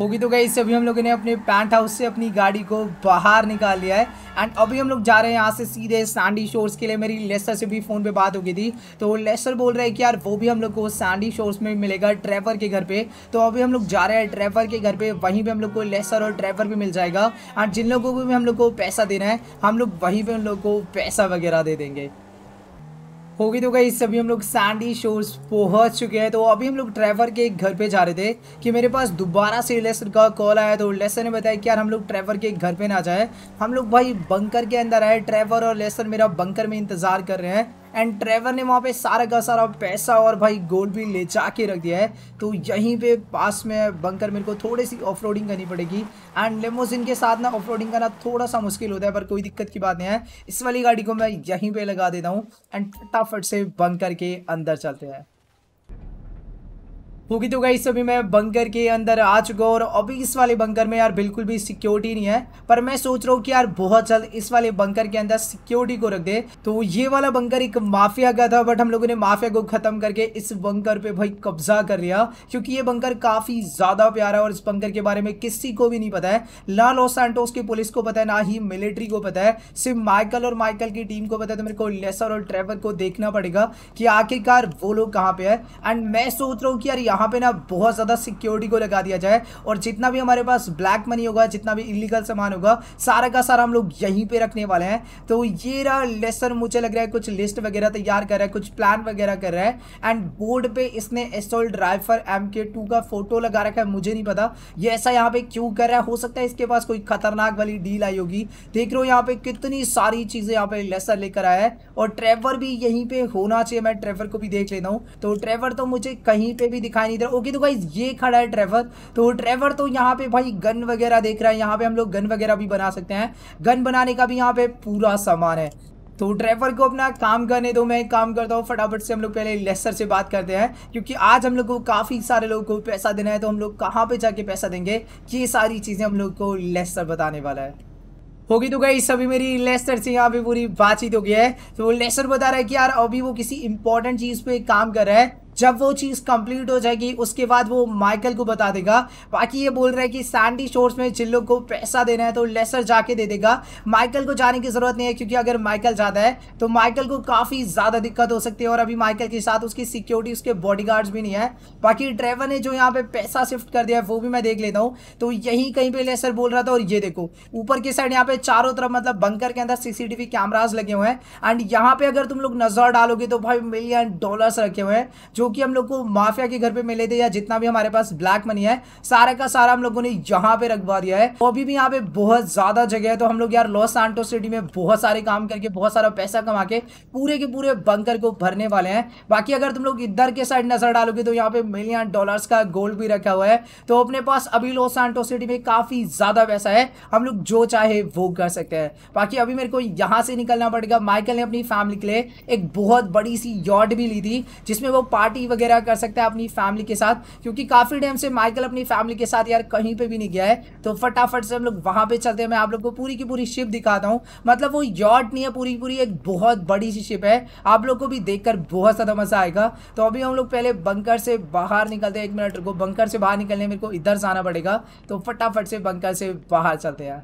होगी तो गई इससे अभी हम लोगों ने अपने पैंट हाउस से अपनी गाड़ी को बाहर निकाल लिया है एंड अभी हम लोग जा रहे हैं यहाँ से सीधे सैंडी शोर्स के लिए मेरी लेसर से भी फ़ोन पे बात हो गई थी तो लेसर बोल रहे हैं कि यार वो भी हम लोग को सैंडी शोर्स में मिलेगा ड्राइवर के घर पे तो अभी हम लोग जा रहे हैं ड्राइवर के घर पे वहीं पे हम लोग को लेसर और ड्राइवर भी मिल जाएगा एंड जिन लोगों को भी हम लोग को पैसा देना है हम लोग वहीं पर उन लोग को पैसा वगैरह दे देंगे हो गई तो गई सभी हम लोग सैंडी शोर्स पहुंच चुके हैं तो अभी हम लोग ट्रैवर के घर पे जा रहे थे कि मेरे पास दोबारा से लेसर का कॉल आया तो लेसर ने बताया कि यार हम लोग ट्रैवर के घर पे ना जाए हम लोग भाई बंकर के अंदर आए ट्रैवर और लेसर मेरा बंकर में इंतज़ार कर रहे हैं एंड ट्रेवर ने वहाँ पे सारा का सारा पैसा और भाई गोल्ड भी ले जा के रख दिया है तो यहीं पे पास में बंकर मेरे को थोड़ी सी ऑफ करनी पड़ेगी एंड लेमोसिन के साथ ना ऑफ करना थोड़ा सा मुश्किल होता है पर कोई दिक्कत की बात नहीं है इस वाली गाड़ी को मैं यहीं पर लगा देता हूँ एंड फटाफट से बंकर के अंदर चलते हैं होगी तो गई अभी मैं बंकर के अंदर आ चुका हूँ और अभी इस वाले बंकर में यार बिल्कुल भी सिक्योरिटी नहीं है पर मैं सोच रहा हूँ कि यार बहुत जल्द इस वाले बंकर के अंदर सिक्योरिटी को रख दे तो ये वाला बंकर एक माफिया का था बट हम लोगों ने माफिया को खत्म करके इस बंकर पे भाई कब्जा कर लिया क्योंकि ये बंकर काफी ज्यादा प्यारा है और इस बंकर के बारे में किसी को भी नहीं पता है ना लॉस एंटोस की पुलिस को पता है ना ही मिलिट्री को पता है सिर्फ माइकल और माइकल की टीम को पता है तो मेरे को लेसर और ट्रेवर को देखना पड़ेगा कि आखिरकार वो लोग कहाँ पे है एंड मैं सोच रहा हूँ कि यार यहाँ पे ना बहुत ज़्यादा सिक्योरिटी को लगा दिया जाए और जितना भी हमारे पास ब्लैक मनी होगा जितना भी इलीगल सामान होगा सारा का सारा हम लोग यहीं पे रखने वाले हैं तो ये रहा लेसन मुझे लग रहा है कुछ लिस्ट वगैरह तैयार कर रहा है कुछ प्लान वगैरह कर रहा है एंड बोर्ड पे इसने assault rifle M K two का फोटो लगा रखा है मुझे नहीं पता ये ऐसा यहाँ पे क्यों कर रहा है हो सकता है इसके पास कोई खतरनाक वाली डील आई होगी देख रहे हो यहाँ पे कितनी सारी चीज़ें यहाँ पे लेसन लेकर आया है और ट्रेवर भी यहीं पर होना चाहिए मैं ट्रेवर को भी देख लेता हूँ तो ट्रेवर तो मुझे कहीं पर भी दिखाई नहीं इधर ओके तो भाई ये खड़ा है ट्रेवर तो ट्रेवर तो यहाँ पे भाई गन वगैरह देख रहा है यहाँ पे हम लोग गन वगैरह भी बना सकते हैं गन बनाने का भी यहाँ पे पूरा सामान है तो ड्राइवर को अपना काम करने दो मैं काम करता हूँ फटाफट से हम लोग पहले लेसर से बात करते हैं क्योंकि आज हम लोग को काफ़ी सारे लोगों को पैसा देना है तो हम लोग कहाँ पे जाके पैसा देंगे ये सारी चीज़ें हम लोग को लेसर बताने वाला है होगी तो गई सभी मेरी लेसर से यहाँ पे पूरी बातचीत हो गई है तो लेसर बता रहा है कि यार अभी वो किसी इंपॉर्टेंट चीज़ पे काम कर रहा है जब वो चीज़ कंप्लीट हो जाएगी उसके बाद वो माइकल को बता देगा बाकी ये बोल रहा है कि सैंडी शोर्स में जिन लोग को पैसा देना है तो लेसर जाके दे देगा माइकल को जाने की ज़रूरत नहीं है क्योंकि अगर माइकल जाता है तो माइकल को काफ़ी ज़्यादा दिक्कत हो सकती है और अभी माइकल के साथ उसकी सिक्योरिटी उसके बॉडी भी नहीं है बाकी ड्राइवर ने जो यहाँ पे पैसा शिफ्ट कर दिया है वो भी मैं देख लेता हूँ तो यहीं कहीं पर लेसर बोल रहा था और ये देखो ऊपर की साइड यहाँ पे चारों तरफ मतलब बंकर के अंदर सीसीटीवी कैमराज लगे हुए हैं एंड यहाँ पे अगर तुम लोग नजर डालोगे तो भाई मिलियन डॉलर्स रखे हुए हैं जो कि हम लोग को माफिया के घर पे मिले थे या जितना भी हमारे पास ब्लैक मनी है सारा का सारा हम लोगों ने यहाँ पे रखवा दिया है तो अभी भी यहाँ पे बहुत ज्यादा जगह है तो हम लोग यार लॉस एंटो सिटी में बहुत सारे काम करके बहुत सारा पैसा कमा के पूरे के पूरे बंकर को भरने वाले हैं बाकी अगर तुम लोग इधर के साइड नजर डालोगे तो यहाँ पे मिलियन डॉलर का गोल्ड भी रखा हुआ है तो अपने पास अभी लॉस एंटो सिटी में काफी ज्यादा पैसा है हम लोग जो चाहे वो कर सकते हैं बाकी अभी मेरे को यहाँ से निकलना पड़ेगा माइकल ने अपनी फैमिली के लिए एक बहुत बड़ी सी यॉट भी ली थी जिसमें वो पार्ट पार्टी वगैरह कर सकता है अपनी फैमिली के साथ क्योंकि काफ़ी टाइम से माइकल अपनी फैमिली के साथ यार कहीं पे भी नहीं गया है तो फटाफट से हम लोग वहां पर चलते हैं मैं आप लोग को पूरी की पूरी शिप दिखाता हूँ मतलब वो यॉट नहीं है पूरी पूरी एक बहुत बड़ी सी शिप है आप लोग को भी देखकर बहुत ज़्यादा मज़ा आएगा तो अभी हम लोग पहले बंकर से बाहर निकलते हैं एक मिनट रुको बंकर से बाहर निकलने मेरे को इधर जाना पड़ेगा तो फटाफट से बंकर से बाहर चलते हैं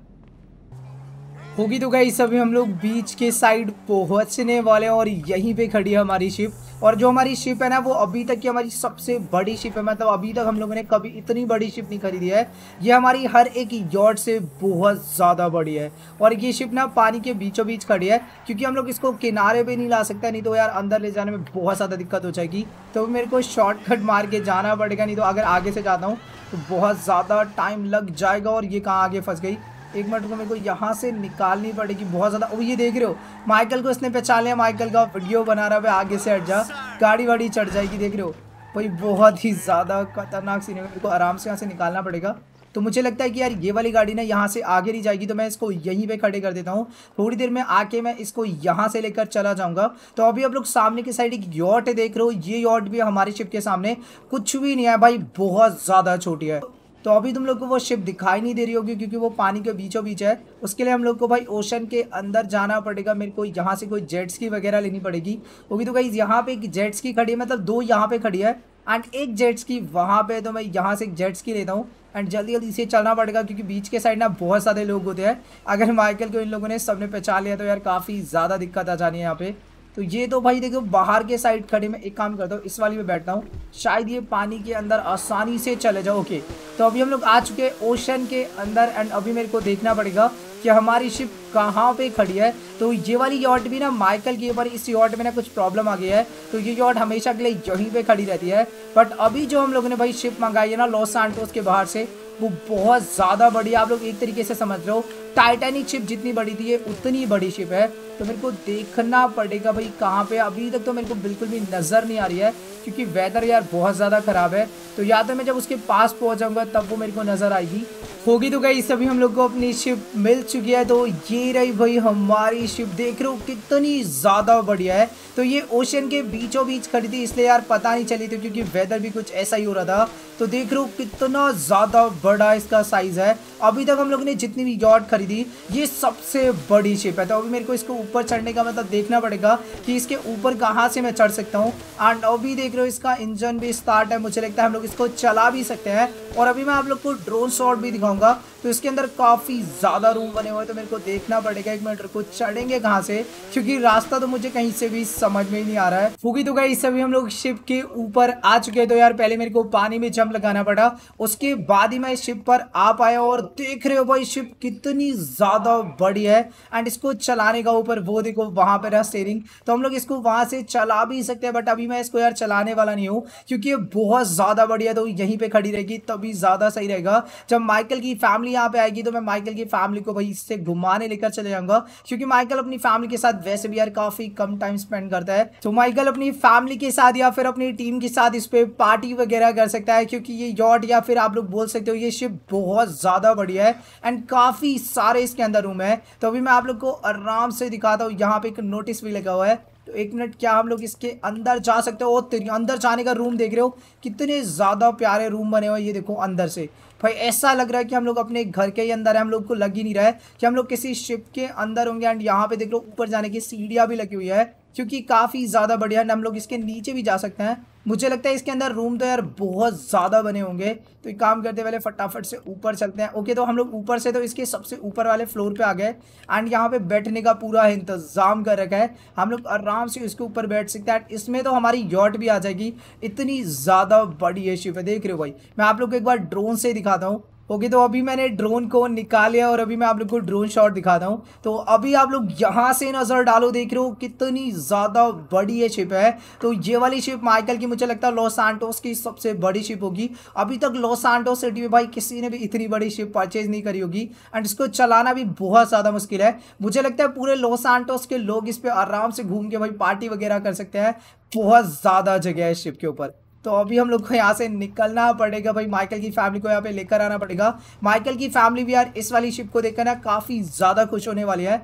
होगी तो गई सभी हम लोग बीच के साइड पहुंचने वाले हैं और यहीं पे खड़ी है हमारी शिप और जो हमारी शिप है ना वो अभी तक की हमारी सबसे बड़ी शिप है मतलब अभी तक हम लोगों ने कभी इतनी बड़ी शिप नहीं खरीदी है ये हमारी हर एक यॉट से बहुत ज़्यादा बड़ी है और ये शिप ना पानी के बीचों बीच खड़ी है क्योंकि हम लोग इसको किनारे पर नहीं ला सकते नहीं तो यार अंदर ले जाने में बहुत ज़्यादा दिक्कत हो जाएगी तो मेरे को शॉर्टकट मार के जाना पड़ेगा नहीं तो अगर आगे से जाता हूँ तो बहुत ज़्यादा टाइम लग जाएगा और ये कहाँ आगे फंस गई एक मिनट को मेरे को यहाँ से निकालनी पड़ेगी बहुत ज़्यादा वो ये देख रहे हो माइकल को इसने पहचान लिया माइकल का वीडियो बना रहा है आगे से हट जा गाड़ी वाड़ी चढ़ जाएगी देख रहे हो भाई बहुत ही ज़्यादा खतरनाक सीन है मेरे को आराम से यहाँ से निकालना पड़ेगा तो मुझे लगता है कि यार ये वाली गाड़ी ना यहाँ से आगे नहीं जाएगी तो मैं इसको यहीं पे खड़े कर देता हूँ थोड़ी देर में आके मैं इसको यहाँ से लेकर चला जाऊँगा तो अभी आप लोग सामने की साइड एक यॉट देख रहे हो ये यॉट भी हमारे शिप के सामने कुछ भी नहीं है भाई बहुत ज़्यादा छोटी है तो अभी तुम लोग को वो शिप दिखाई नहीं दे रही होगी क्योंकि वो पानी के बीचों बीच है उसके लिए हम लोग को भाई ओशन के अंदर जाना पड़ेगा मेरे को यहाँ से कोई जेट्स की वगैरह लेनी पड़ेगी वो भी तो कहीं यहाँ पे एक जेट्स की खड़ी है मतलब दो यहाँ पे खड़ी है एंड एक जेट्स की वहाँ पे तो मैं यहाँ से एक जेट्स की लेता हूँ एंड जल्दी जल्दी इसे चलना पड़ेगा क्योंकि बीच के साइड ना बहुत सारे लोग होते हैं अगर माइकल को इन लोगों ने सबने पहचान लिया तो यार काफ़ी ज़्यादा दिक्कत आ जानी है यहाँ पे तो ये तो भाई देखो बाहर के साइड खड़े में एक काम करता हूँ इस वाली में बैठता हूँ शायद ये पानी के अंदर आसानी से चले जाओ ओके तो अभी हम लोग आ चुके हैं ओशन के अंदर एंड अभी मेरे को देखना पड़ेगा कि हमारी शिप कहाँ पे खड़ी है तो ये वाली यॉट भी ना माइकल की ऊपर इस यॉट में ना कुछ प्रॉब्लम आ गई है तो ये यॉट हमेशा के लिए यहीं पर खड़ी रहती है बट अभी जो हम लोगों ने भाई शिप मंगाई है ना लॉस एंटोस के बाहर से वो बहुत ज़्यादा बढ़िया आप लोग एक तरीके से समझ रहे हो टाइटैनिक शिप जितनी बड़ी थी ये उतनी बड़ी शिप है तो मेरे को देखना पड़ेगा भाई कहाँ पे अभी तक तो मेरे को बिल्कुल भी नज़र नहीं आ रही है क्योंकि वेदर यार बहुत ज़्यादा ख़राब है तो या तो मैं जब उसके पास पहुँच जाऊँगा तब वो मेरे को नज़र आएगी होगी तो गई सभी हम लोग को अपनी शिप मिल चुकी है तो ये रही भाई हमारी शिप देख रहे हो कितनी ज़्यादा बढ़िया है तो ये ओशन के बीचों बीच खड़ी थी इसलिए यार पता नहीं चली थी क्योंकि वेदर भी कुछ ऐसा ही हो रहा था तो देख रहे हो कितना ज़्यादा बड़ा इसका साइज़ है अभी तक हम लोग ने जितनी भी यॉट खरीदी डाल दी ये सबसे बड़ी शिप है तो अभी मेरे को इसको ऊपर चढ़ने का मतलब देखना पड़ेगा कि इसके ऊपर कहाँ से मैं चढ़ सकता हूँ एंड अभी देख रहे हो इसका इंजन भी स्टार्ट है मुझे लगता है हम लोग इसको चला भी सकते हैं और अभी मैं आप लोग को ड्रोन शॉट भी दिखाऊंगा तो इसके अंदर काफ़ी ज़्यादा रूम बने हुए तो मेरे को देखना पड़ेगा एक मिनट को चढ़ेंगे कहाँ से क्योंकि रास्ता तो मुझे कहीं से भी समझ में ही नहीं आ रहा है फूकी तो गई सभी हम लोग शिप के ऊपर आ चुके हैं तो यार पहले मेरे को पानी में जंप लगाना पड़ा उसके बाद ही मैं शिप पर आ पाया और देख रहे हो भाई शिप कितनी ज़्यादा बड़ी है एंड इसको चलाने का ऊपर वो देखो वहाँ पर रहा स्टेयरिंग तो हम लोग इसको वहाँ से चला भी सकते हैं बट अभी मैं इसको यार चलाने वाला नहीं हूँ क्योंकि ये बहुत ज़्यादा बढ़िया तो यहीं पर खड़ी रहेगी तभी ज़्यादा सही रहेगा जब माइकल की फैमिली यहाँ पे आएगी तो मैं माइकल की फैमिली को भाई इससे घुमाने लेकर चले जाऊंगा क्योंकि माइकल अपनी फैमिली के साथ वैसे भी यार काफी कम टाइम स्पेंड करता है तो माइकल अपनी फैमिली के साथ या फिर अपनी टीम के साथ इस पे पार्टी वगैरह कर सकता है क्योंकि ये यॉट या फिर आप लोग बोल सकते हो ये शिप बहुत ज़्यादा बढ़िया है एंड काफ़ी सारे इसके अंदर रूम है तो अभी मैं आप लोग को आराम से दिखाता हूँ यहाँ पे एक नोटिस भी लगा हुआ है तो एक मिनट क्या हम लोग इसके अंदर जा सकते हो तेरी अंदर जाने का रूम देख रहे हो कितने ज़्यादा प्यारे रूम बने हुए ये देखो अंदर से भाई ऐसा लग रहा है कि हम लोग अपने घर के ही अंदर है हम लोग को लग ही नहीं रहा है कि हम लोग किसी शिप के अंदर होंगे एंड यहाँ पे देख लो ऊपर जाने की सीढ़ियाँ भी लगी हुई है क्योंकि काफ़ी ज़्यादा बढ़िया है हम लोग इसके नीचे भी जा सकते हैं मुझे लगता है इसके अंदर रूम तो यार बहुत ज़्यादा बने होंगे तो एक काम करते पहले फटाफट से ऊपर चलते हैं ओके तो हम लोग ऊपर से तो इसके सबसे ऊपर वाले फ्लोर पे आ गए एंड यहाँ पे बैठने का पूरा इंतज़ाम कर रखा है हम लोग आराम से इसके ऊपर बैठ सकते हैं इसमें तो हमारी यॉट भी आ जाएगी इतनी ज़्यादा बड़ी है शिप है देख रहे हो भाई मैं आप लोग को एक बार ड्रोन से दिखाता हूँ ओके तो अभी मैंने ड्रोन को निकाल लिया और अभी मैं आप लोग को ड्रोन शॉट दिखाता हूँ तो अभी आप लोग यहाँ से नज़र डालो देख रहे हो कितनी ज़्यादा बड़ी ये शिप है तो ये वाली शिप माइकल की मुझे लगता है लॉस आंटोस की सबसे बड़ी शिप होगी अभी तक लॉस आंटोस सिटी में भाई किसी ने भी इतनी बड़ी शिप परचेज नहीं करी होगी एंड इसको चलाना भी बहुत ज़्यादा मुश्किल है मुझे लगता है पूरे लॉस आंटोस के लोग इस पर आराम से घूम के भाई पार्टी वगैरह कर सकते हैं बहुत ज़्यादा जगह है शिप के ऊपर तो अभी हम लोग को यहाँ से निकलना पड़ेगा भाई माइकल की फैमिली को यहाँ पे लेकर आना पड़ेगा माइकल की फैमिली भी यार इस वाली शिप को देखकर ना काफ़ी ज़्यादा खुश होने वाली है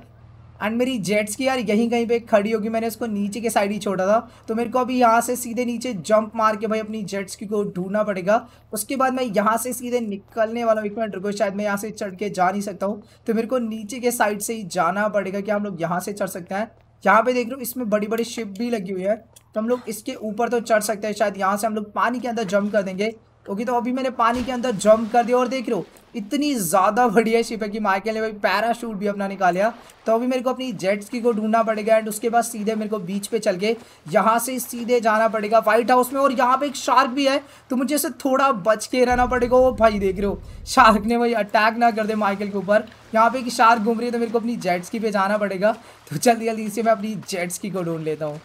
एंड मेरी जेट्स की यार यहीं कहीं पे खड़ी होगी मैंने उसको नीचे के साइड ही छोड़ा था तो मेरे को अभी यहाँ से सीधे नीचे जंप मार के भाई अपनी जेट्स की को ढूंढना पड़ेगा उसके बाद मैं यहाँ से सीधे निकलने वाला हूँ एक मिनट रुको शायद मैं यहाँ से चढ़ के जा नहीं सकता हूँ तो मेरे को नीचे के साइड से ही जाना पड़ेगा कि हम लोग यहाँ से चढ़ सकते हैं यहाँ पे देख रहे हो इसमें बड़ी बड़ी शिप भी लगी हुई है तो हम लोग इसके ऊपर तो चढ़ सकते हैं शायद यहाँ से हम लोग पानी के अंदर जम कर देंगे ओके तो अभी मैंने पानी के अंदर जंप कर दिया और देख रहे हो इतनी ज़्यादा बढ़िया शिप है कि माइकल ने भाई पैराशूट भी अपना निकालिया तो अभी मेरे को अपनी जेट्स की को ढूंढना पड़ेगा एंड उसके बाद सीधे मेरे को बीच पे चल के यहाँ से सीधे जाना पड़ेगा वाइट हाउस में और यहाँ पे एक शार्क भी है तो मुझे इसे थोड़ा बच के रहना पड़ेगा वो भाई देख रहे हो शार्क ने भाई अटैक ना कर दे माइकल के ऊपर यहाँ पे एक शार्क घूम रही है तो मेरे को अपनी जेट्स की पे जाना पड़ेगा तो जल्दी जल्दी इसे मैं अपनी जेट्स की को ढूंढ लेता हूँ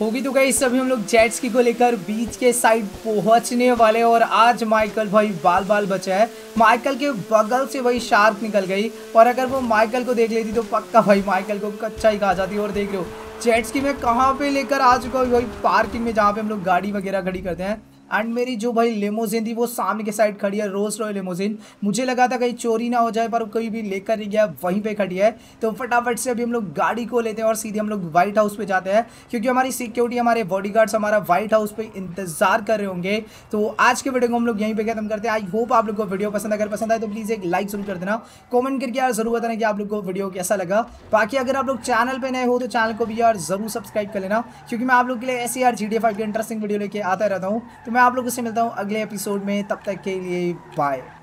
होगी तो गई सभी हम लोग जेट्स की को लेकर बीच के साइड पहुंचने वाले और आज माइकल भाई बाल बाल बचा है माइकल के बगल से भाई शार्क निकल गई और अगर वो माइकल को देख लेती तो पक्का भाई माइकल को कच्चा ही खा जाती और देख रहे हो जेट्स की मैं कहाँ पे लेकर आ चुका हूँ भाई पार्किंग में जहाँ पे हम लोग गाड़ी वगैरह खड़ी करते हैं एंड मेरी जो भाई लेमोजिन थी वो सामने के साइड खड़ी है रोज रॉय लेमोजिन मुझे लगा था कहीं चोरी ना हो जाए पर कोई भी लेकर नहीं गया वहीं पर खड़ी है तो फटाफट से अभी हम लोग गाड़ी को लेते हैं और सीधे हम लोग व्हाइट हाउस पर जाते हैं क्योंकि हमारी सिक्योरिटी हमारे बॉडी हमारा व्हाइट हाउस पर इंतजार कर रहे होंगे तो आज के वीडियो को हम लोग यहीं पर खत्म करते हैं आई होप आप लोग को वीडियो पसंद अगर पसंद आए तो प्लीज़ एक लाइक जरूर कर देना कॉमेंट करके यार जरूर बताना कि आप लोग को वीडियो कैसा लगा बाकी अगर आप लोग चैनल पर नए हो तो चैनल को भी यार जरूर सब्सक्राइब कर लेना क्योंकि मैं आप लोग के लिए ऐसी यार जी डी के इंटरेस्टिंग वीडियो लेके आता रहता हूँ तो मैं मैं आप लोगों से मिलता हूँ अगले एपिसोड में तब तक के लिए बाय